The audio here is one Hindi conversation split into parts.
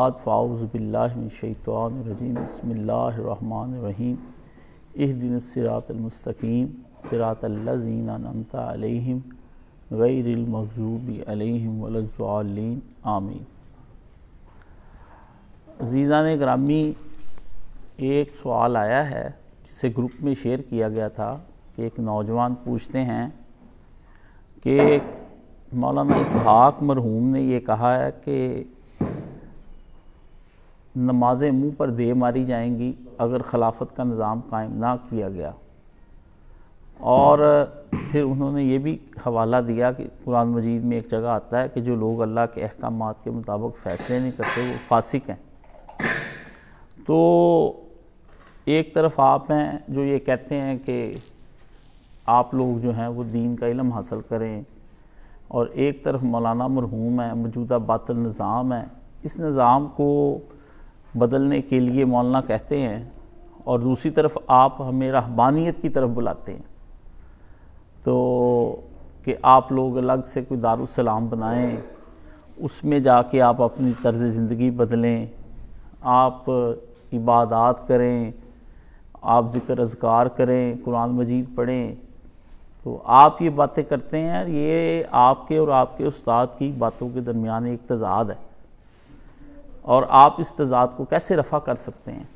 बाद फ़ाउज़बिल्लाशैतवानरजीम बसमीम इह दिन सिरातलमस्तकीम सिरातल्लाजीनता अलहम अलहम वलज़ालीन आमीन अजीज़ा ने ग्रामी एक सवाल आया है जिसे ग्रुप में शेयर किया गया था कि एक नौजवान पूछते हैं कि मौलाना इसहाक मरहूम ने यह कहा है कि नमाजें मुंह पर दे मारी जाएंगी अगर खिलाफत का निज़ाम कायम ना किया गया और फिर उन्होंने ये भी हवाला दिया कि कुरान मजीद में एक जगह आता है कि जो लोग अल्लाह के अहकाम के मुताबिक फ़ैसले नहीं करते वो फासिक हैं तो एक तरफ आप हैं जो ये कहते हैं कि आप लोग जो हैं वो दीन का इलम हासिल करें और एक तरफ मौलाना मरहूम है मौजूदा बातल निज़ाम है इस निज़ाम को बदलने के लिए मौलाना कहते हैं और दूसरी तरफ आप हमें रहबानियत की तरफ बुलाते हैं तो कि आप लोग अलग से कोई दारुसलाम बनाएं उसमें जाके आप अपनी तर्ज ज़िंदगी बदलें आप इबादत करें आप ज़िक्र अजगार करें कुरान मजीद पढ़ें तो आप ये बातें करते हैं ये आपके और आपके उस्ताद की बातों के दरमियान एक तजाद है और आप इस तजाद को कैसे रफ़ा कर सकते हैं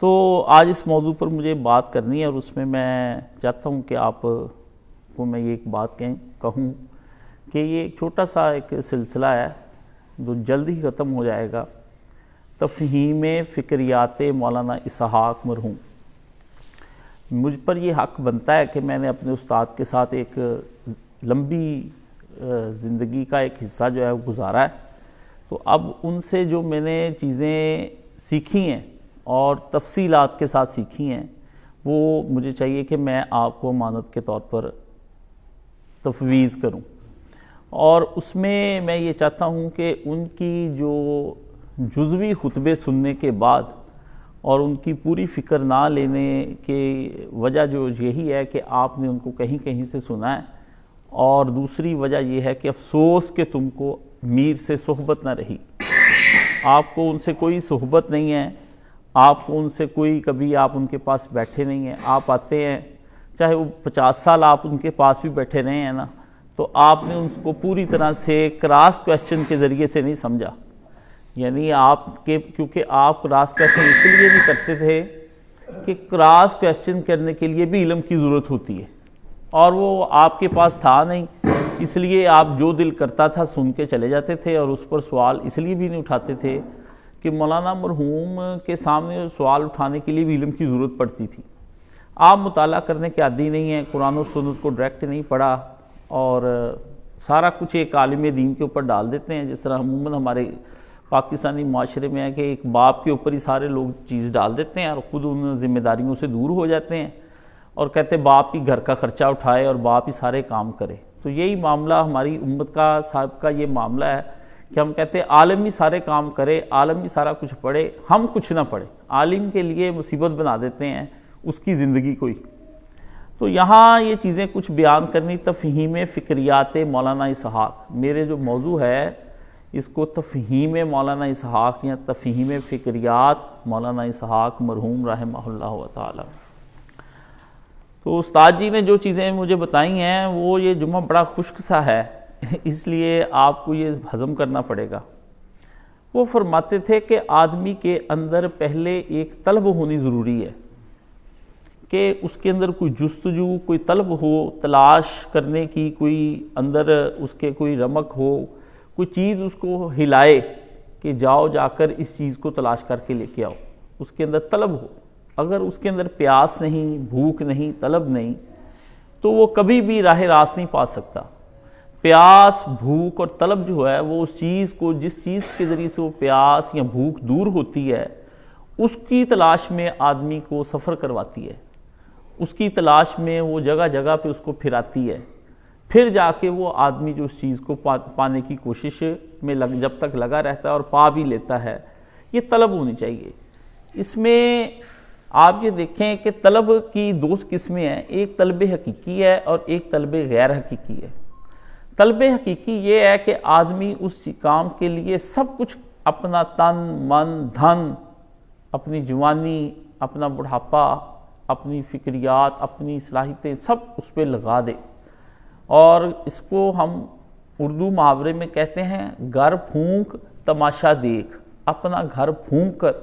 तो आज इस मौजू पर मुझे बात करनी है और उसमें मैं चाहता हूँ कि आप को मैं ये एक बात कहें कहूँ कि ये एक छोटा सा एक सिलसिला है जो जल्द ही ख़त्म हो जाएगा तफहीम फ़िक्रियात मौलाना इसहाक मरहूम मुझ पर यह हक़ बनता है कि मैंने अपने उस्ताद के साथ एक लंबी ज़िंदगी का एक हिस्सा जो है वो गुजारा है तो अब उनसे जो मैंने चीज़ें सीखी हैं और तफसीलात के साथ सीखी हैं वो मुझे चाहिए कि मैं आपको मानत के तौर पर तफवीज़ करूं और उसमें मैं ये चाहता हूं कि उनकी जो जुजवी खुतबे सुनने के बाद और उनकी पूरी फ़िक्र ना लेने की वजह जो यही है कि आपने उनको कहीं कहीं से सुना है और दूसरी वजह यह है कि अफ़सोस के तुमको मीर से सोहबत ना रही आपको उनसे कोई सोहबत नहीं है आप उनसे कोई कभी आप उनके पास बैठे नहीं हैं आप आते हैं चाहे वो पचास साल आप उनके पास भी बैठे रहे हैं ना तो आपने उनको पूरी तरह से क्रास क्वेश्चन के ज़रिए से नहीं समझा यानी आपके क्योंकि आप क्रास क्वेश्चन इसलिए नहीं करते थे कि क्रास क्वेश्चन करने के लिए भी इलम की ज़रूरत होती है और वो आपके पास था नहीं इसलिए आप जो दिल करता था सुन के चले जाते थे और उस पर सवाल इसलिए भी नहीं उठाते थे कि मौलाना मरहूम के सामने सवाल उठाने के लिए भी इलम की ज़रूरत पड़ती थी आप मुताल करने के आदि नहीं हैं कुरान और सुनत को डायरेक्ट नहीं पढ़ा और सारा कुछ एक आलिम दीन के ऊपर डाल देते हैं जिस तरह अमूमन हमारे पाकिस्तानी माशरे में है कि एक बाप के ऊपर ही सारे लोग चीज़ डाल देते हैं और ख़ुद उन जिम्मेदारियों से दूर हो जाते हैं और कहते बाप ही घर का खर्चा उठाए और बाप ही सारे काम करे तो यही मामला हमारी उम्मत का साहब का ये मामला है कि हम कहते हैं आलम ही सारे काम करे आलम ही सारा कुछ पढ़े हम कुछ ना पढ़े आलिम के लिए मुसीबत बना देते हैं उसकी ज़िंदगी कोई तो यहाँ ये चीज़ें कुछ बयान करनी तफहीम फ़िक्रियात मौलाना इसहाक मेरे जो मौजू है इसको तफहीम मौलाना इसहाक या तफहीम फ़िक्रियात मौलाना इसहाक मरहूम रहम तला तो उस्ताद जी ने जो चीज़ें मुझे बताई हैं वो ये जुम्मा बड़ा खुश्क सा है इसलिए आपको ये हज़म करना पड़ेगा वो फरमाते थे कि आदमी के अंदर पहले एक तलब होनी ज़रूरी है कि उसके अंदर कोई जस्तजू कोई तलब हो तलाश करने की कोई अंदर उसके कोई रमक हो कोई चीज़ उसको हिलाए कि जाओ जाकर इस चीज़ को तलाश करके लेके आओ उसके अंदर तलब हो अगर उसके अंदर प्यास नहीं भूख नहीं तलब नहीं तो वो कभी भी राह रास नहीं पा सकता प्यास भूख और तलब जो है वो उस चीज़ को जिस चीज़ के ज़रिए से वो प्यास या भूख दूर होती है उसकी तलाश में आदमी को सफ़र करवाती है उसकी तलाश में वो जगह जगह पे उसको फिराती है फिर जाके वो आदमी जो उस चीज़ को पा, पाने की कोशिश में लग जब तक लगा रहता है और पा भी लेता है ये तलब होनी चाहिए इसमें आप ये देखें कि तलब की दो किस्में हैं एक तलब हकीकी है और एक तलब गैर हकीकी है तलब हकीकी ये है कि आदमी उस काम के लिए सब कुछ अपना तन मन धन अपनी जवानी अपना बुढ़ापा अपनी फिक्रियात अपनी सलाहितें सब उस पर लगा दे और इसको हम उर्दू मुहावरे में कहते हैं घर फूंक तमाशा देख अपना घर फूंक कर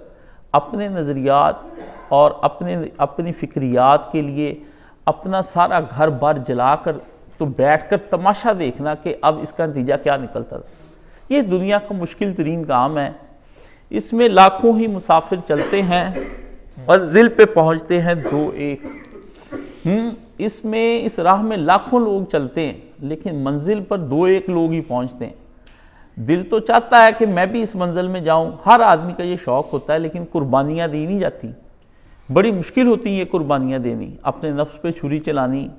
अपने नज़रियात और अपने अपनी फिक्रियात के लिए अपना सारा घर बार जला कर तो बैठ कर तमाशा देखना कि अब इसका नतीजा क्या निकलता था ये दुनिया का मुश्किल तरीन काम है इसमें लाखों ही मुसाफिर चलते हैं मंजिल पे पहुंचते हैं दो एक हम्म, इसमें इस राह में लाखों लोग चलते हैं लेकिन मंजिल पर दो एक लोग ही पहुंचते हैं दिल तो चाहता है कि मैं भी इस मंजिल में जाऊं हर आदमी का ये शौक़ होता है लेकिन कुर्बानियाँ दी नहीं जाती बड़ी मुश्किल होती हैं ये कुर्बानियाँ देनी अपने नफ्स पे छुरी चलानी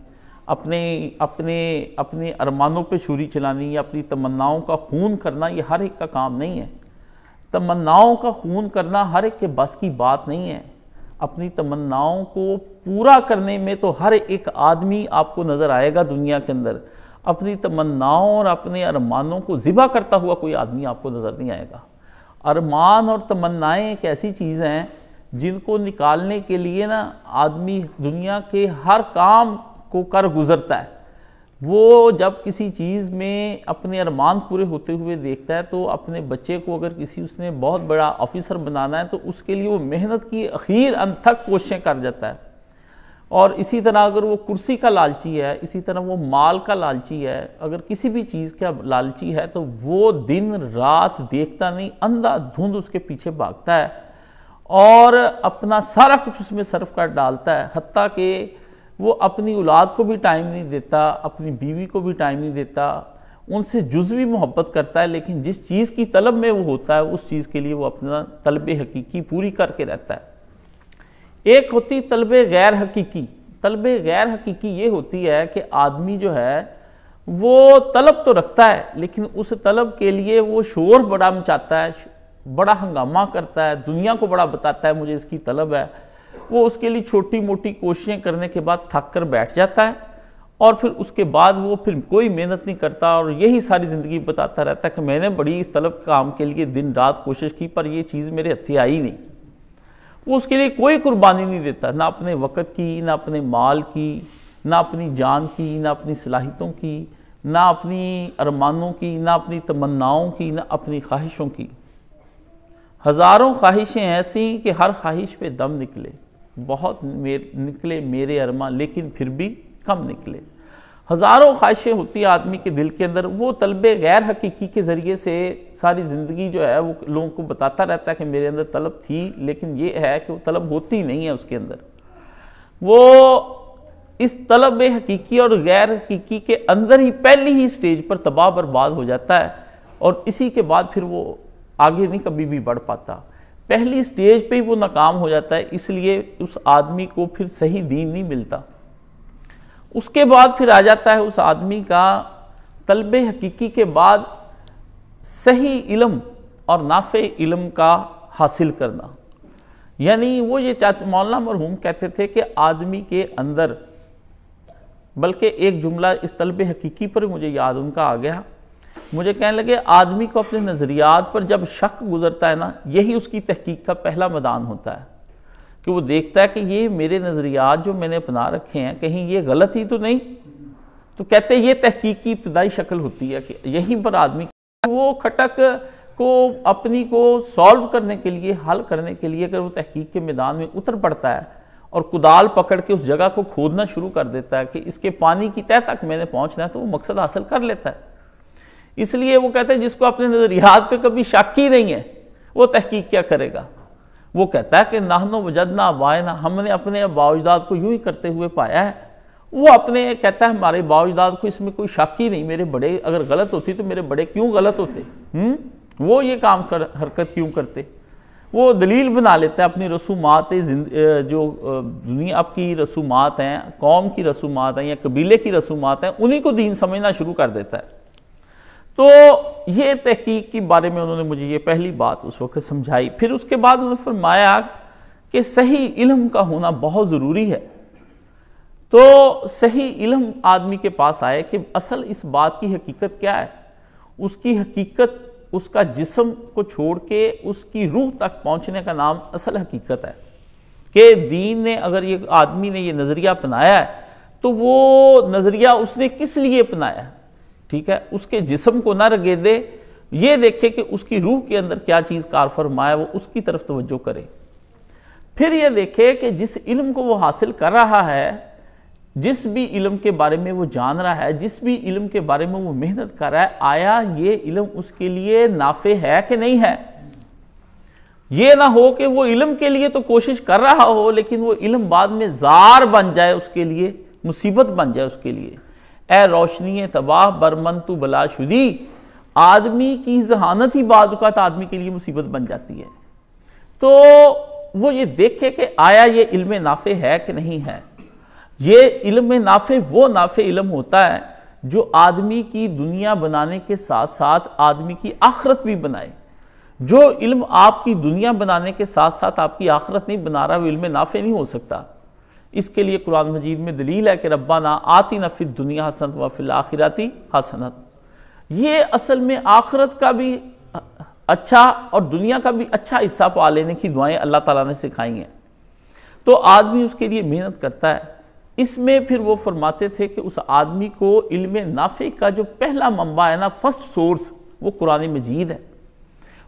अपने अपने अपने अरमानों पे छुरी चलानी या अपनी तमन्नाओं का खून करना ये हर एक का काम नहीं है तमन्नाओं का खून करना हर एक के बस की बात नहीं है अपनी तमन्नाओं को पूरा करने में तो हर एक आदमी आपको नज़र आएगा दुनिया के अंदर अपनी तमन्नाओं और अपने अरमानों को ज़िबा करता हुआ कोई आदमी आपको नज़र नहीं आएगा अरमान और तमन्नाएँ एक ऐसी चीज़ हैं जिनको निकालने के लिए ना आदमी दुनिया के हर काम को कर गुजरता है वो जब किसी चीज़ में अपने अरमान पूरे होते हुए देखता है तो अपने बच्चे को अगर किसी उसने बहुत बड़ा ऑफिसर बनाना है तो उसके लिए वो मेहनत की अखीर अनथक कोशिशें कर जाता है और इसी तरह अगर वो कुर्सी का लालची है इसी तरह वो माल का लालची है अगर किसी भी चीज़ का लालची है तो वो दिन रात देखता नहीं अंधा धुंध उसके पीछे भागता है और अपना सारा कुछ उसमें सर्व कर डालता है हती कि वो अपनी औलाद को भी टाइम नहीं देता अपनी बीवी को भी टाइम नहीं देता उनसे जुजवी मोहब्बत करता है लेकिन जिस चीज़ की तलब में वो होता है उस चीज़ के लिए वो अपना तलब हकीकी पूरी करके रहता है एक होती तलब गैर हकीकी तलब गैर हकीकी ये होती है कि आदमी जो है वो तलब तो रखता है लेकिन उस तलब के लिए वो शोर बड़ा मचाता है बड़ा हंगामा करता है दुनिया को बड़ा बताता है मुझे इसकी तलब है वो उसके लिए छोटी मोटी कोशिशें करने के बाद थक कर बैठ जाता है और फिर उसके बाद वो फिर कोई मेहनत नहीं करता और यही सारी ज़िंदगी बताता रहता है कि मैंने बड़ी इस तलब काम के लिए दिन रात कोशिश की पर यह चीज़ मेरे हथे आई नहीं वो उसके लिए कोई कुर्बानी नहीं देता ना अपने वक़्त की ना अपने माल की ना अपनी जान की ना अपनी सलाहितों की ना अपनी अरमानों की ना अपनी तमन्नाओं की ना अपनी ख्वाहिशों की हज़ारों ख्वाहिशें ऐसी कि हर ख्वाहिश पे दम निकले बहुत मेर, निकले मेरे अरमा लेकिन फिर भी कम निकले हज़ारों ख्वाहिशें होती हैं आदमी के दिल के अंदर वो तलबे गैर हकीकी के ज़रिए से सारी ज़िंदगी जो है वो लोगों को बताता रहता है कि मेरे अंदर तलब थी लेकिन ये है कि वो तलब होती नहीं है उसके अंदर वो इस तलब हकीकी और गैर हकीकी के अंदर ही पहली ही स्टेज पर तबाह बर्बाद हो जाता है और इसी के बाद फिर वो आगे नहीं कभी भी बढ़ पाता पहली स्टेज पे ही वो नाकाम हो जाता है इसलिए उस आदमी को फिर सही दीन नहीं मिलता उसके बाद फिर आ जाता है उस आदमी का तलब हकीकी के बाद सही इलम और नाफे इलम का हासिल करना यानी वो ये चाहते मौलाना मरहूम कहते थे कि आदमी के अंदर बल्कि एक जुमला इस तलब हकीकी पर मुझे याद उनका आ गया मुझे कहने लगे आदमी को अपने नज़रियात पर जब शक गुज़रता है ना यही उसकी तहकीक का पहला मैदान होता है कि वो देखता है कि ये मेरे नज़रियात जो मैंने अपना रखे हैं कहीं ये गलत ही तो नहीं तो कहते हैं ये तहकीक की इब्तदाई शक्ल होती है कि यहीं पर आदमी वो खटक को अपनी को सॉल्व करने के लिए हल करने के लिए अगर वो तहकीक के मैदान में उतर पड़ता है और कुदाल पकड़ के उस जगह को खोदना शुरू कर देता है कि इसके पानी की तह तक मैंने पहुंचना है तो वो मकसद हासिल कर लेता है इसलिए वो कहते हैं जिसको अपने नजरियात पे कभी शक ही नहीं है वो तहकीक क्या करेगा वो कहता है कि नाहनो वजदना ना हमने अपने बावजदाद को यूं ही करते हुए पाया है वो अपने कहता है हमारे बावजदाद को इसमें कोई शक ही नहीं मेरे बड़े अगर गलत होती तो मेरे बड़े क्यों गलत होते हुँ? हम्म? वो ये काम कर हरकत क्यों करते वो दलील बना लेता है अपनी रसूमात जो दुनिया आपकी रसूमात हैं कौम की रसूमात हैं या कबीले की रसूमात हैं उन्हीं को दीन समझना शुरू कर देता है तो ये तहकीक के बारे में उन्होंने मुझे ये पहली बात उस वक्त समझाई फिर उसके बाद उन्होंने फरमाया कि सही इलम का होना बहुत ज़रूरी है तो सही इलम आदमी के पास आए कि असल इस बात की हकीकत क्या है उसकी हकीकत उसका जिसम को छोड़ के उसकी रूह तक पहुंचने का नाम असल हकीकत है कि दीन ने अगर ये आदमी ने ये नज़रिया अपनाया है तो वो नज़रिया उसने किस लिए अपनाया है ठीक है उसके जिसम को ना रगे दे ये देखे कि उसकी रूह के अंदर क्या चीज़ कार फरमाए वो उसकी तरफ तवज्जो करे फिर ये देखे कि जिस इल्म को वो हासिल कर रहा है जिस भी इल्म के बारे में वो जान रहा है जिस भी इल्म के बारे में वो मेहनत कर रहा है आया ये इल्म उसके लिए नाफे है कि नहीं है ये ना हो कि वो इल्म के लिए तो कोशिश कर रहा हो लेकिन वो इल्म बाद में जार बन जाए उसके लिए मुसीबत बन जाए उसके लिए ए रोशनी तबाह बरमन तो बलाशुदी आदमी की जहानत ही बाजुकात आदमी के लिए मुसीबत बन जाती है तो वो ये देखे कि आया ये इल्म नाफे है कि नहीं है ये इल्म नाफे वो नाफे इल्म होता है जो आदमी की दुनिया बनाने के साथ साथ आदमी की आखरत भी बनाए जो इल्म आपकी दुनिया बनाने के साथ साथ आपकी आखरत नहीं बना रहा वो इल्म नाफे नहीं हो सकता इसके लिए कुरान मजीद में दलील है कि रब्बाना आती फिर दुनिया हसन व फिल आखिरती हसनत ये असल में आखरत का भी अच्छा और दुनिया का भी अच्छा हिस्सा पा लेने की दुआएं अल्लाह ताला ने सिखाई हैं तो आदमी उसके लिए मेहनत करता है इसमें फिर वो फरमाते थे कि उस आदमी को इल्म नाफे का जो पहला मंबा है ना फर्स्ट सोर्स वो कुरान मजीद है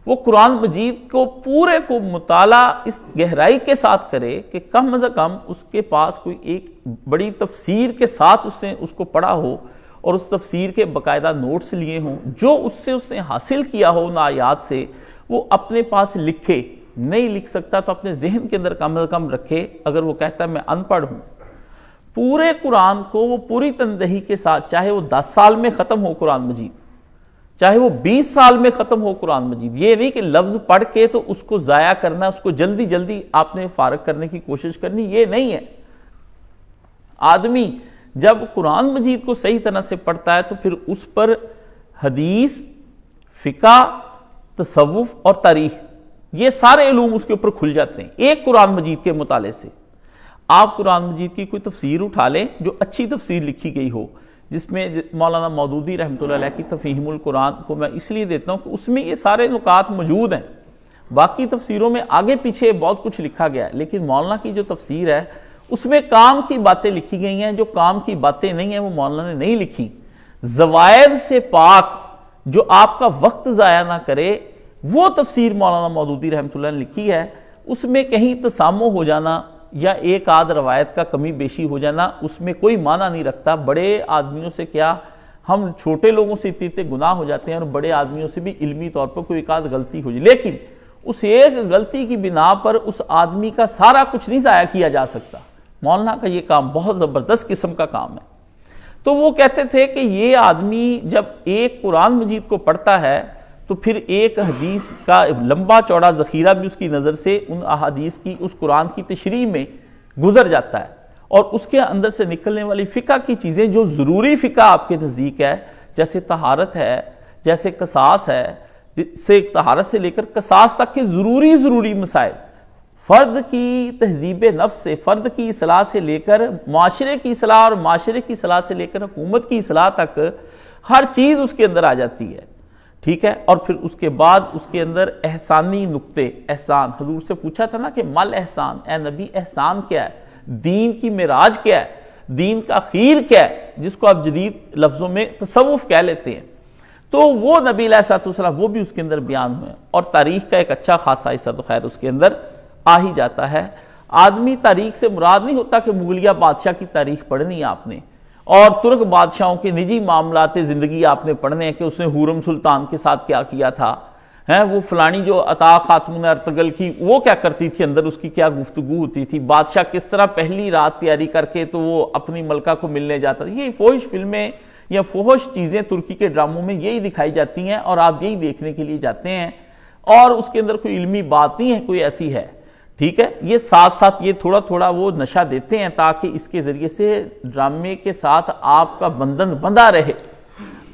वो कुरान मजीद को पूरे को मताला इस गहराई के साथ करे कि कम अज़ कम उसके पास कोई एक बड़ी तफसीर के साथ उसने उसको पढ़ा हो और उस तफसीर के बाकायदा नोट्स लिए हों जो उससे उसने हासिल किया हो उन आयात से वो अपने पास लिखे नहीं लिख सकता तो अपने जहन के अंदर कम अज़ कम रखे अगर वो कहता है मैं अनपढ़ हूँ पूरे कुरान को वो पूरी तनदही के साथ चाहे वो दस साल में ख़त्म हो कुरान मजीद चाहे वो 20 साल में ख़त्म हो कुरान मजीद ये नहीं कि लफ्ज़ पढ़ के तो उसको ज़ाया करना उसको जल्दी जल्दी आपने फारग करने की कोशिश करनी ये नहीं है आदमी जब कुरान मजीद को सही तरह से पढ़ता है तो फिर उस पर हदीस फ़िका तसवुफ़ और तारीख ये सारे इलूम उसके ऊपर खुल जाते हैं एक कुरान मजीद के मुताले से आप कुरान मजीद की कोई तफसीर उठा लें जो अच्छी तफसीर लिखी गई हो जिसमें मौलाना मौदूदी रहमत की तफ़ीमकुरान को मैं इसलिए देता हूँ कि उसमें ये सारे नुकात मौजूद हैं बाकी तफसीरों में आगे पीछे बहुत कुछ लिखा गया है लेकिन मौलाना की जो तफसीर है उसमें काम की बातें लिखी गई हैं जो काम की बातें नहीं हैं वो मौलाना ने नहीं लिखी जवायद से पाक जो आपका वक्त ज़ाया ना करे वो तफसीर मौलाना मौदूदी रहमत ने लिखी है उसमें कहीं तसामो हो जाना या एक आध रवायत का कमी बेशी हो जाना उसमें कोई माना नहीं रखता बड़े आदमियों से क्या हम छोटे लोगों से इतने इतने गुनाह हो जाते हैं और बड़े आदमियों से भी इल्मी तौर पर कोई एक आध गलती हो जाए लेकिन उस एक गलती की बिना पर उस आदमी का सारा कुछ नहीं ज़ाया किया जा सकता मौलाना का ये काम बहुत ज़बरदस्त किस्म का काम है तो वो कहते थे कि ये आदमी जब एक कुरान मजीद को पढ़ता है तो फिर एक हदीस का लंबा चौड़ा ज़ख़ीरा भी उसकी नज़र से उन अहादीस की उस कुरान की तशरी में गुजर जाता है और उसके अंदर से निकलने वाली फ़िका की चीज़ें जो ज़रूरी फ़िका आपके नज़दीक है जैसे तहारत है जैसे कसास है से तहारत से लेकर कसास तक के ज़रूरी ज़रूरी मसाइल फ़र्द की तहजीब नफ़ से फ़र्द की असलाह से लेकर माशरे की सलाह और माशरे की सलाह से लेकर हुकूमत की असलाह तक हर चीज़ उसके अंदर आ जाती है ठीक है और फिर उसके बाद उसके अंदर एहसानी नुक्ते एहसान हजूर से पूछा था ना कि मल एहसान ए नबी एहसान क्या है दीन की मराज क्या है दीन का खीर क्या है जिसको आप जदीद लफ्ज़ों में तसवुफ़ कह लेते हैं तो वो नबी सलाम वो भी उसके अंदर बयान हुए और तारीख का एक अच्छा खासा हिस्सा तो खैर उसके अंदर आ ही जाता है आदमी तारीख से मुराद नहीं होता कि मुगलिया बादशाह की तारीख पढ़नी आपने और तुर्क बादशाहों के निजी मामला ज़िंदगी आपने पढ़ने हैं कि उसने हुरम सुल्तान के साथ क्या किया था हैं वो फलानी जो अता खातून अर्तगल की वो क्या करती थी अंदर उसकी क्या गुफ्तगु होती थी बादशाह किस तरह पहली रात तैयारी करके तो वो अपनी मलका को मिलने जाता था ये फोहश फिल्में या फोहश चीज़ें तुर्की के ड्रामों में यही दिखाई जाती हैं और आप यही देखने के लिए जाते हैं और उसके अंदर कोई इलमी बात नहीं है कोई ऐसी है ठीक है ये साथ साथ ये थोड़ा थोड़ा वो नशा देते हैं ताकि इसके ज़रिए से ड्रामे के साथ आपका बंधन बंधा रहे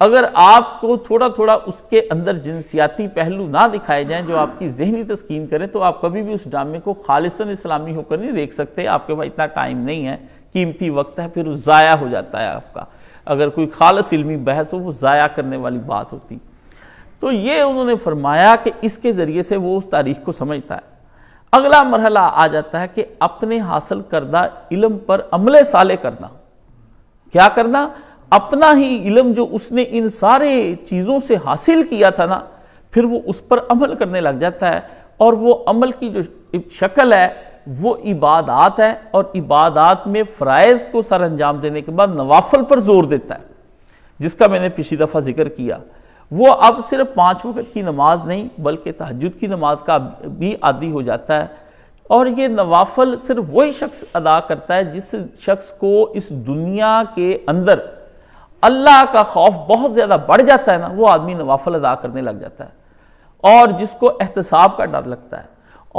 अगर आपको थोड़ा थोड़ा उसके अंदर जिनसियाती पहलू ना दिखाए जाएं जो आपकी जहनी तस्कीन करें तो आप कभी भी उस ड्रामे को खालिसन इस्लामी होकर नहीं देख सकते आपके पास इतना टाइम नहीं है कीमती वक्त है फिर ज़ाया हो जाता है आपका अगर कोई खालस इलमी बहस हो वो ज़ाया करने वाली बात होती तो ये उन्होंने फरमाया कि इसके ज़रिए से वो उस तारीख को समझता है अगला मरहला आ जाता है कि अपने हासिल करदा इलम पर अमले साले करना क्या करना अपना ही इलम जो उसने इन सारे चीज़ों से हासिल किया था ना फिर वो उस पर अमल करने लग जाता है और वो अमल की जो शक्ल है वो इबादात है और इबादात में फ़राइज़ को सर अंजाम देने के बाद नवाफल पर जोर देता है जिसका मैंने पिछली दफ़ा जिक्र किया वो अब सिर्फ पाँच वक्त की नमाज नहीं बल्कि तहजद की नमाज का भी आदि हो जाता है और ये नवाफल सिर्फ वही शख्स अदा करता है जिस शख्स को इस दुनिया के अंदर अल्लाह का खौफ बहुत ज़्यादा बढ़ जाता है ना वो आदमी नवाफल अदा करने लग जाता है और जिसको एहतसाब का डर लगता है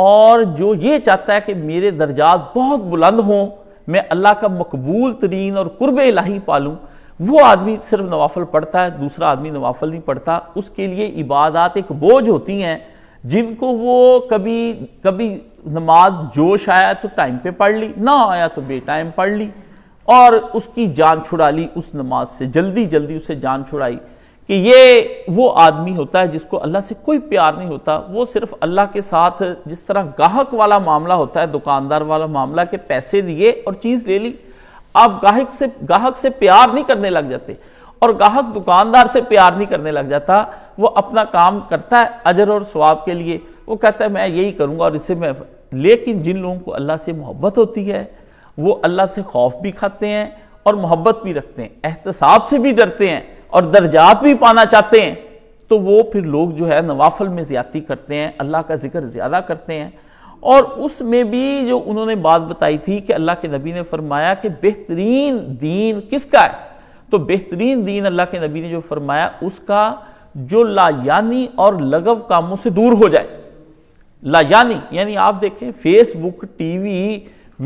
और जो ये चाहता है कि मेरे दर्जात बहुत बुलंद हों मैं अल्लाह का मकबूल तरीन और कुर्ब इलाही पालूँ वो आदमी सिर्फ नवाफल पढ़ता है दूसरा आदमी नवाफल नहीं पढ़ता उसके लिए इबादत एक बोझ होती हैं जिनको वो कभी कभी नमाज जोश आया तो टाइम पे पढ़ ली ना आया तो बेटाइम पढ़ ली और उसकी जान छुड़ा ली उस नमाज से जल्दी जल्दी उसे जान छुड़ाई कि ये वो आदमी होता है जिसको अल्लाह से कोई प्यार नहीं होता वो सिर्फ अल्लाह के साथ जिस तरह गाहक वाला मामला होता है दुकानदार वाला मामला के पैसे दिए और चीज़ ले ली आप गाहक से ग्राहक से प्यार नहीं करने लग जाते और गाहक दुकानदार से प्यार नहीं करने लग जाता वो अपना काम करता है अजर और स्वाब के लिए वो कहता है मैं यही करूँगा और इसे मैं लेकिन जिन लोगों को अल्लाह से मोहब्बत होती है वो अल्लाह से खौफ भी खाते हैं और मोहब्बत भी रखते हैं एहतसाब से भी डरते हैं और दर्जात भी पाना चाहते हैं तो वो फिर लोग जो है नवाफल में ज़्यादा करते हैं अल्लाह का जिक्र ज़्यादा करते हैं और उसमें भी जो उन्होंने बात बताई थी कि अल्लाह के नबी ने फरमाया कि बेहतरीन दीन किसका है तो बेहतरीन दीन अल्लाह के नबी ने जो फरमाया उसका जो लायानी और लगव कामों से दूर हो जाए लायानी यानी आप देखें फेसबुक टीवी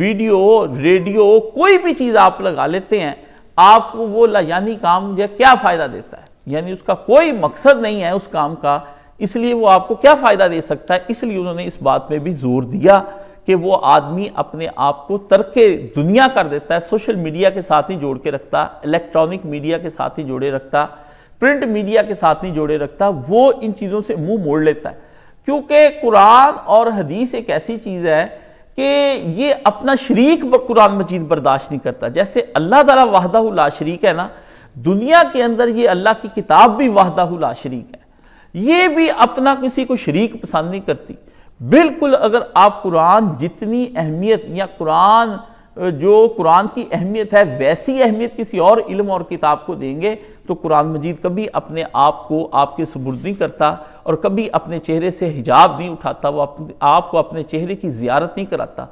वीडियो रेडियो कोई भी चीज़ आप लगा लेते हैं आपको वो लायानी काम जो क्या फ़ायदा देता है यानी उसका कोई मकसद नहीं है उस काम का इसलिए वो आपको क्या फ़ायदा दे सकता है इसलिए उन्होंने इस बात में भी जोर दिया कि वो आदमी अपने आप को तरके दुनिया कर देता है सोशल मीडिया के साथ ही जोड़ के रखता इलेक्ट्रॉनिक मीडिया के साथ ही जोड़े रखता प्रिंट मीडिया के साथ नहीं जोड़े रखता वो इन चीज़ों से मुंह मोड़ लेता है क्योंकि कुरान और हदीस एक ऐसी चीज़ है कि ये अपना शरीक कुरान मजीद बर्दाश्त नहीं करता जैसे अल्लाह तला वाहदा शरीक है ना दुनिया के अंदर ये अल्लाह की किताब भी वाहदा शरीक है ये भी अपना किसी को शरीक पसंद नहीं करती बिल्कुल अगर आप कुरान जितनी अहमियत या कुरान जो कुरान की अहमियत है वैसी अहमियत किसी और इल्म और किताब को देंगे तो कुरान मजीद कभी अपने आप को आपके सबुर्द नहीं करता और कभी अपने चेहरे से हिजाब नहीं उठाता वो अपने आपको अपने चेहरे की जियारत नहीं कराता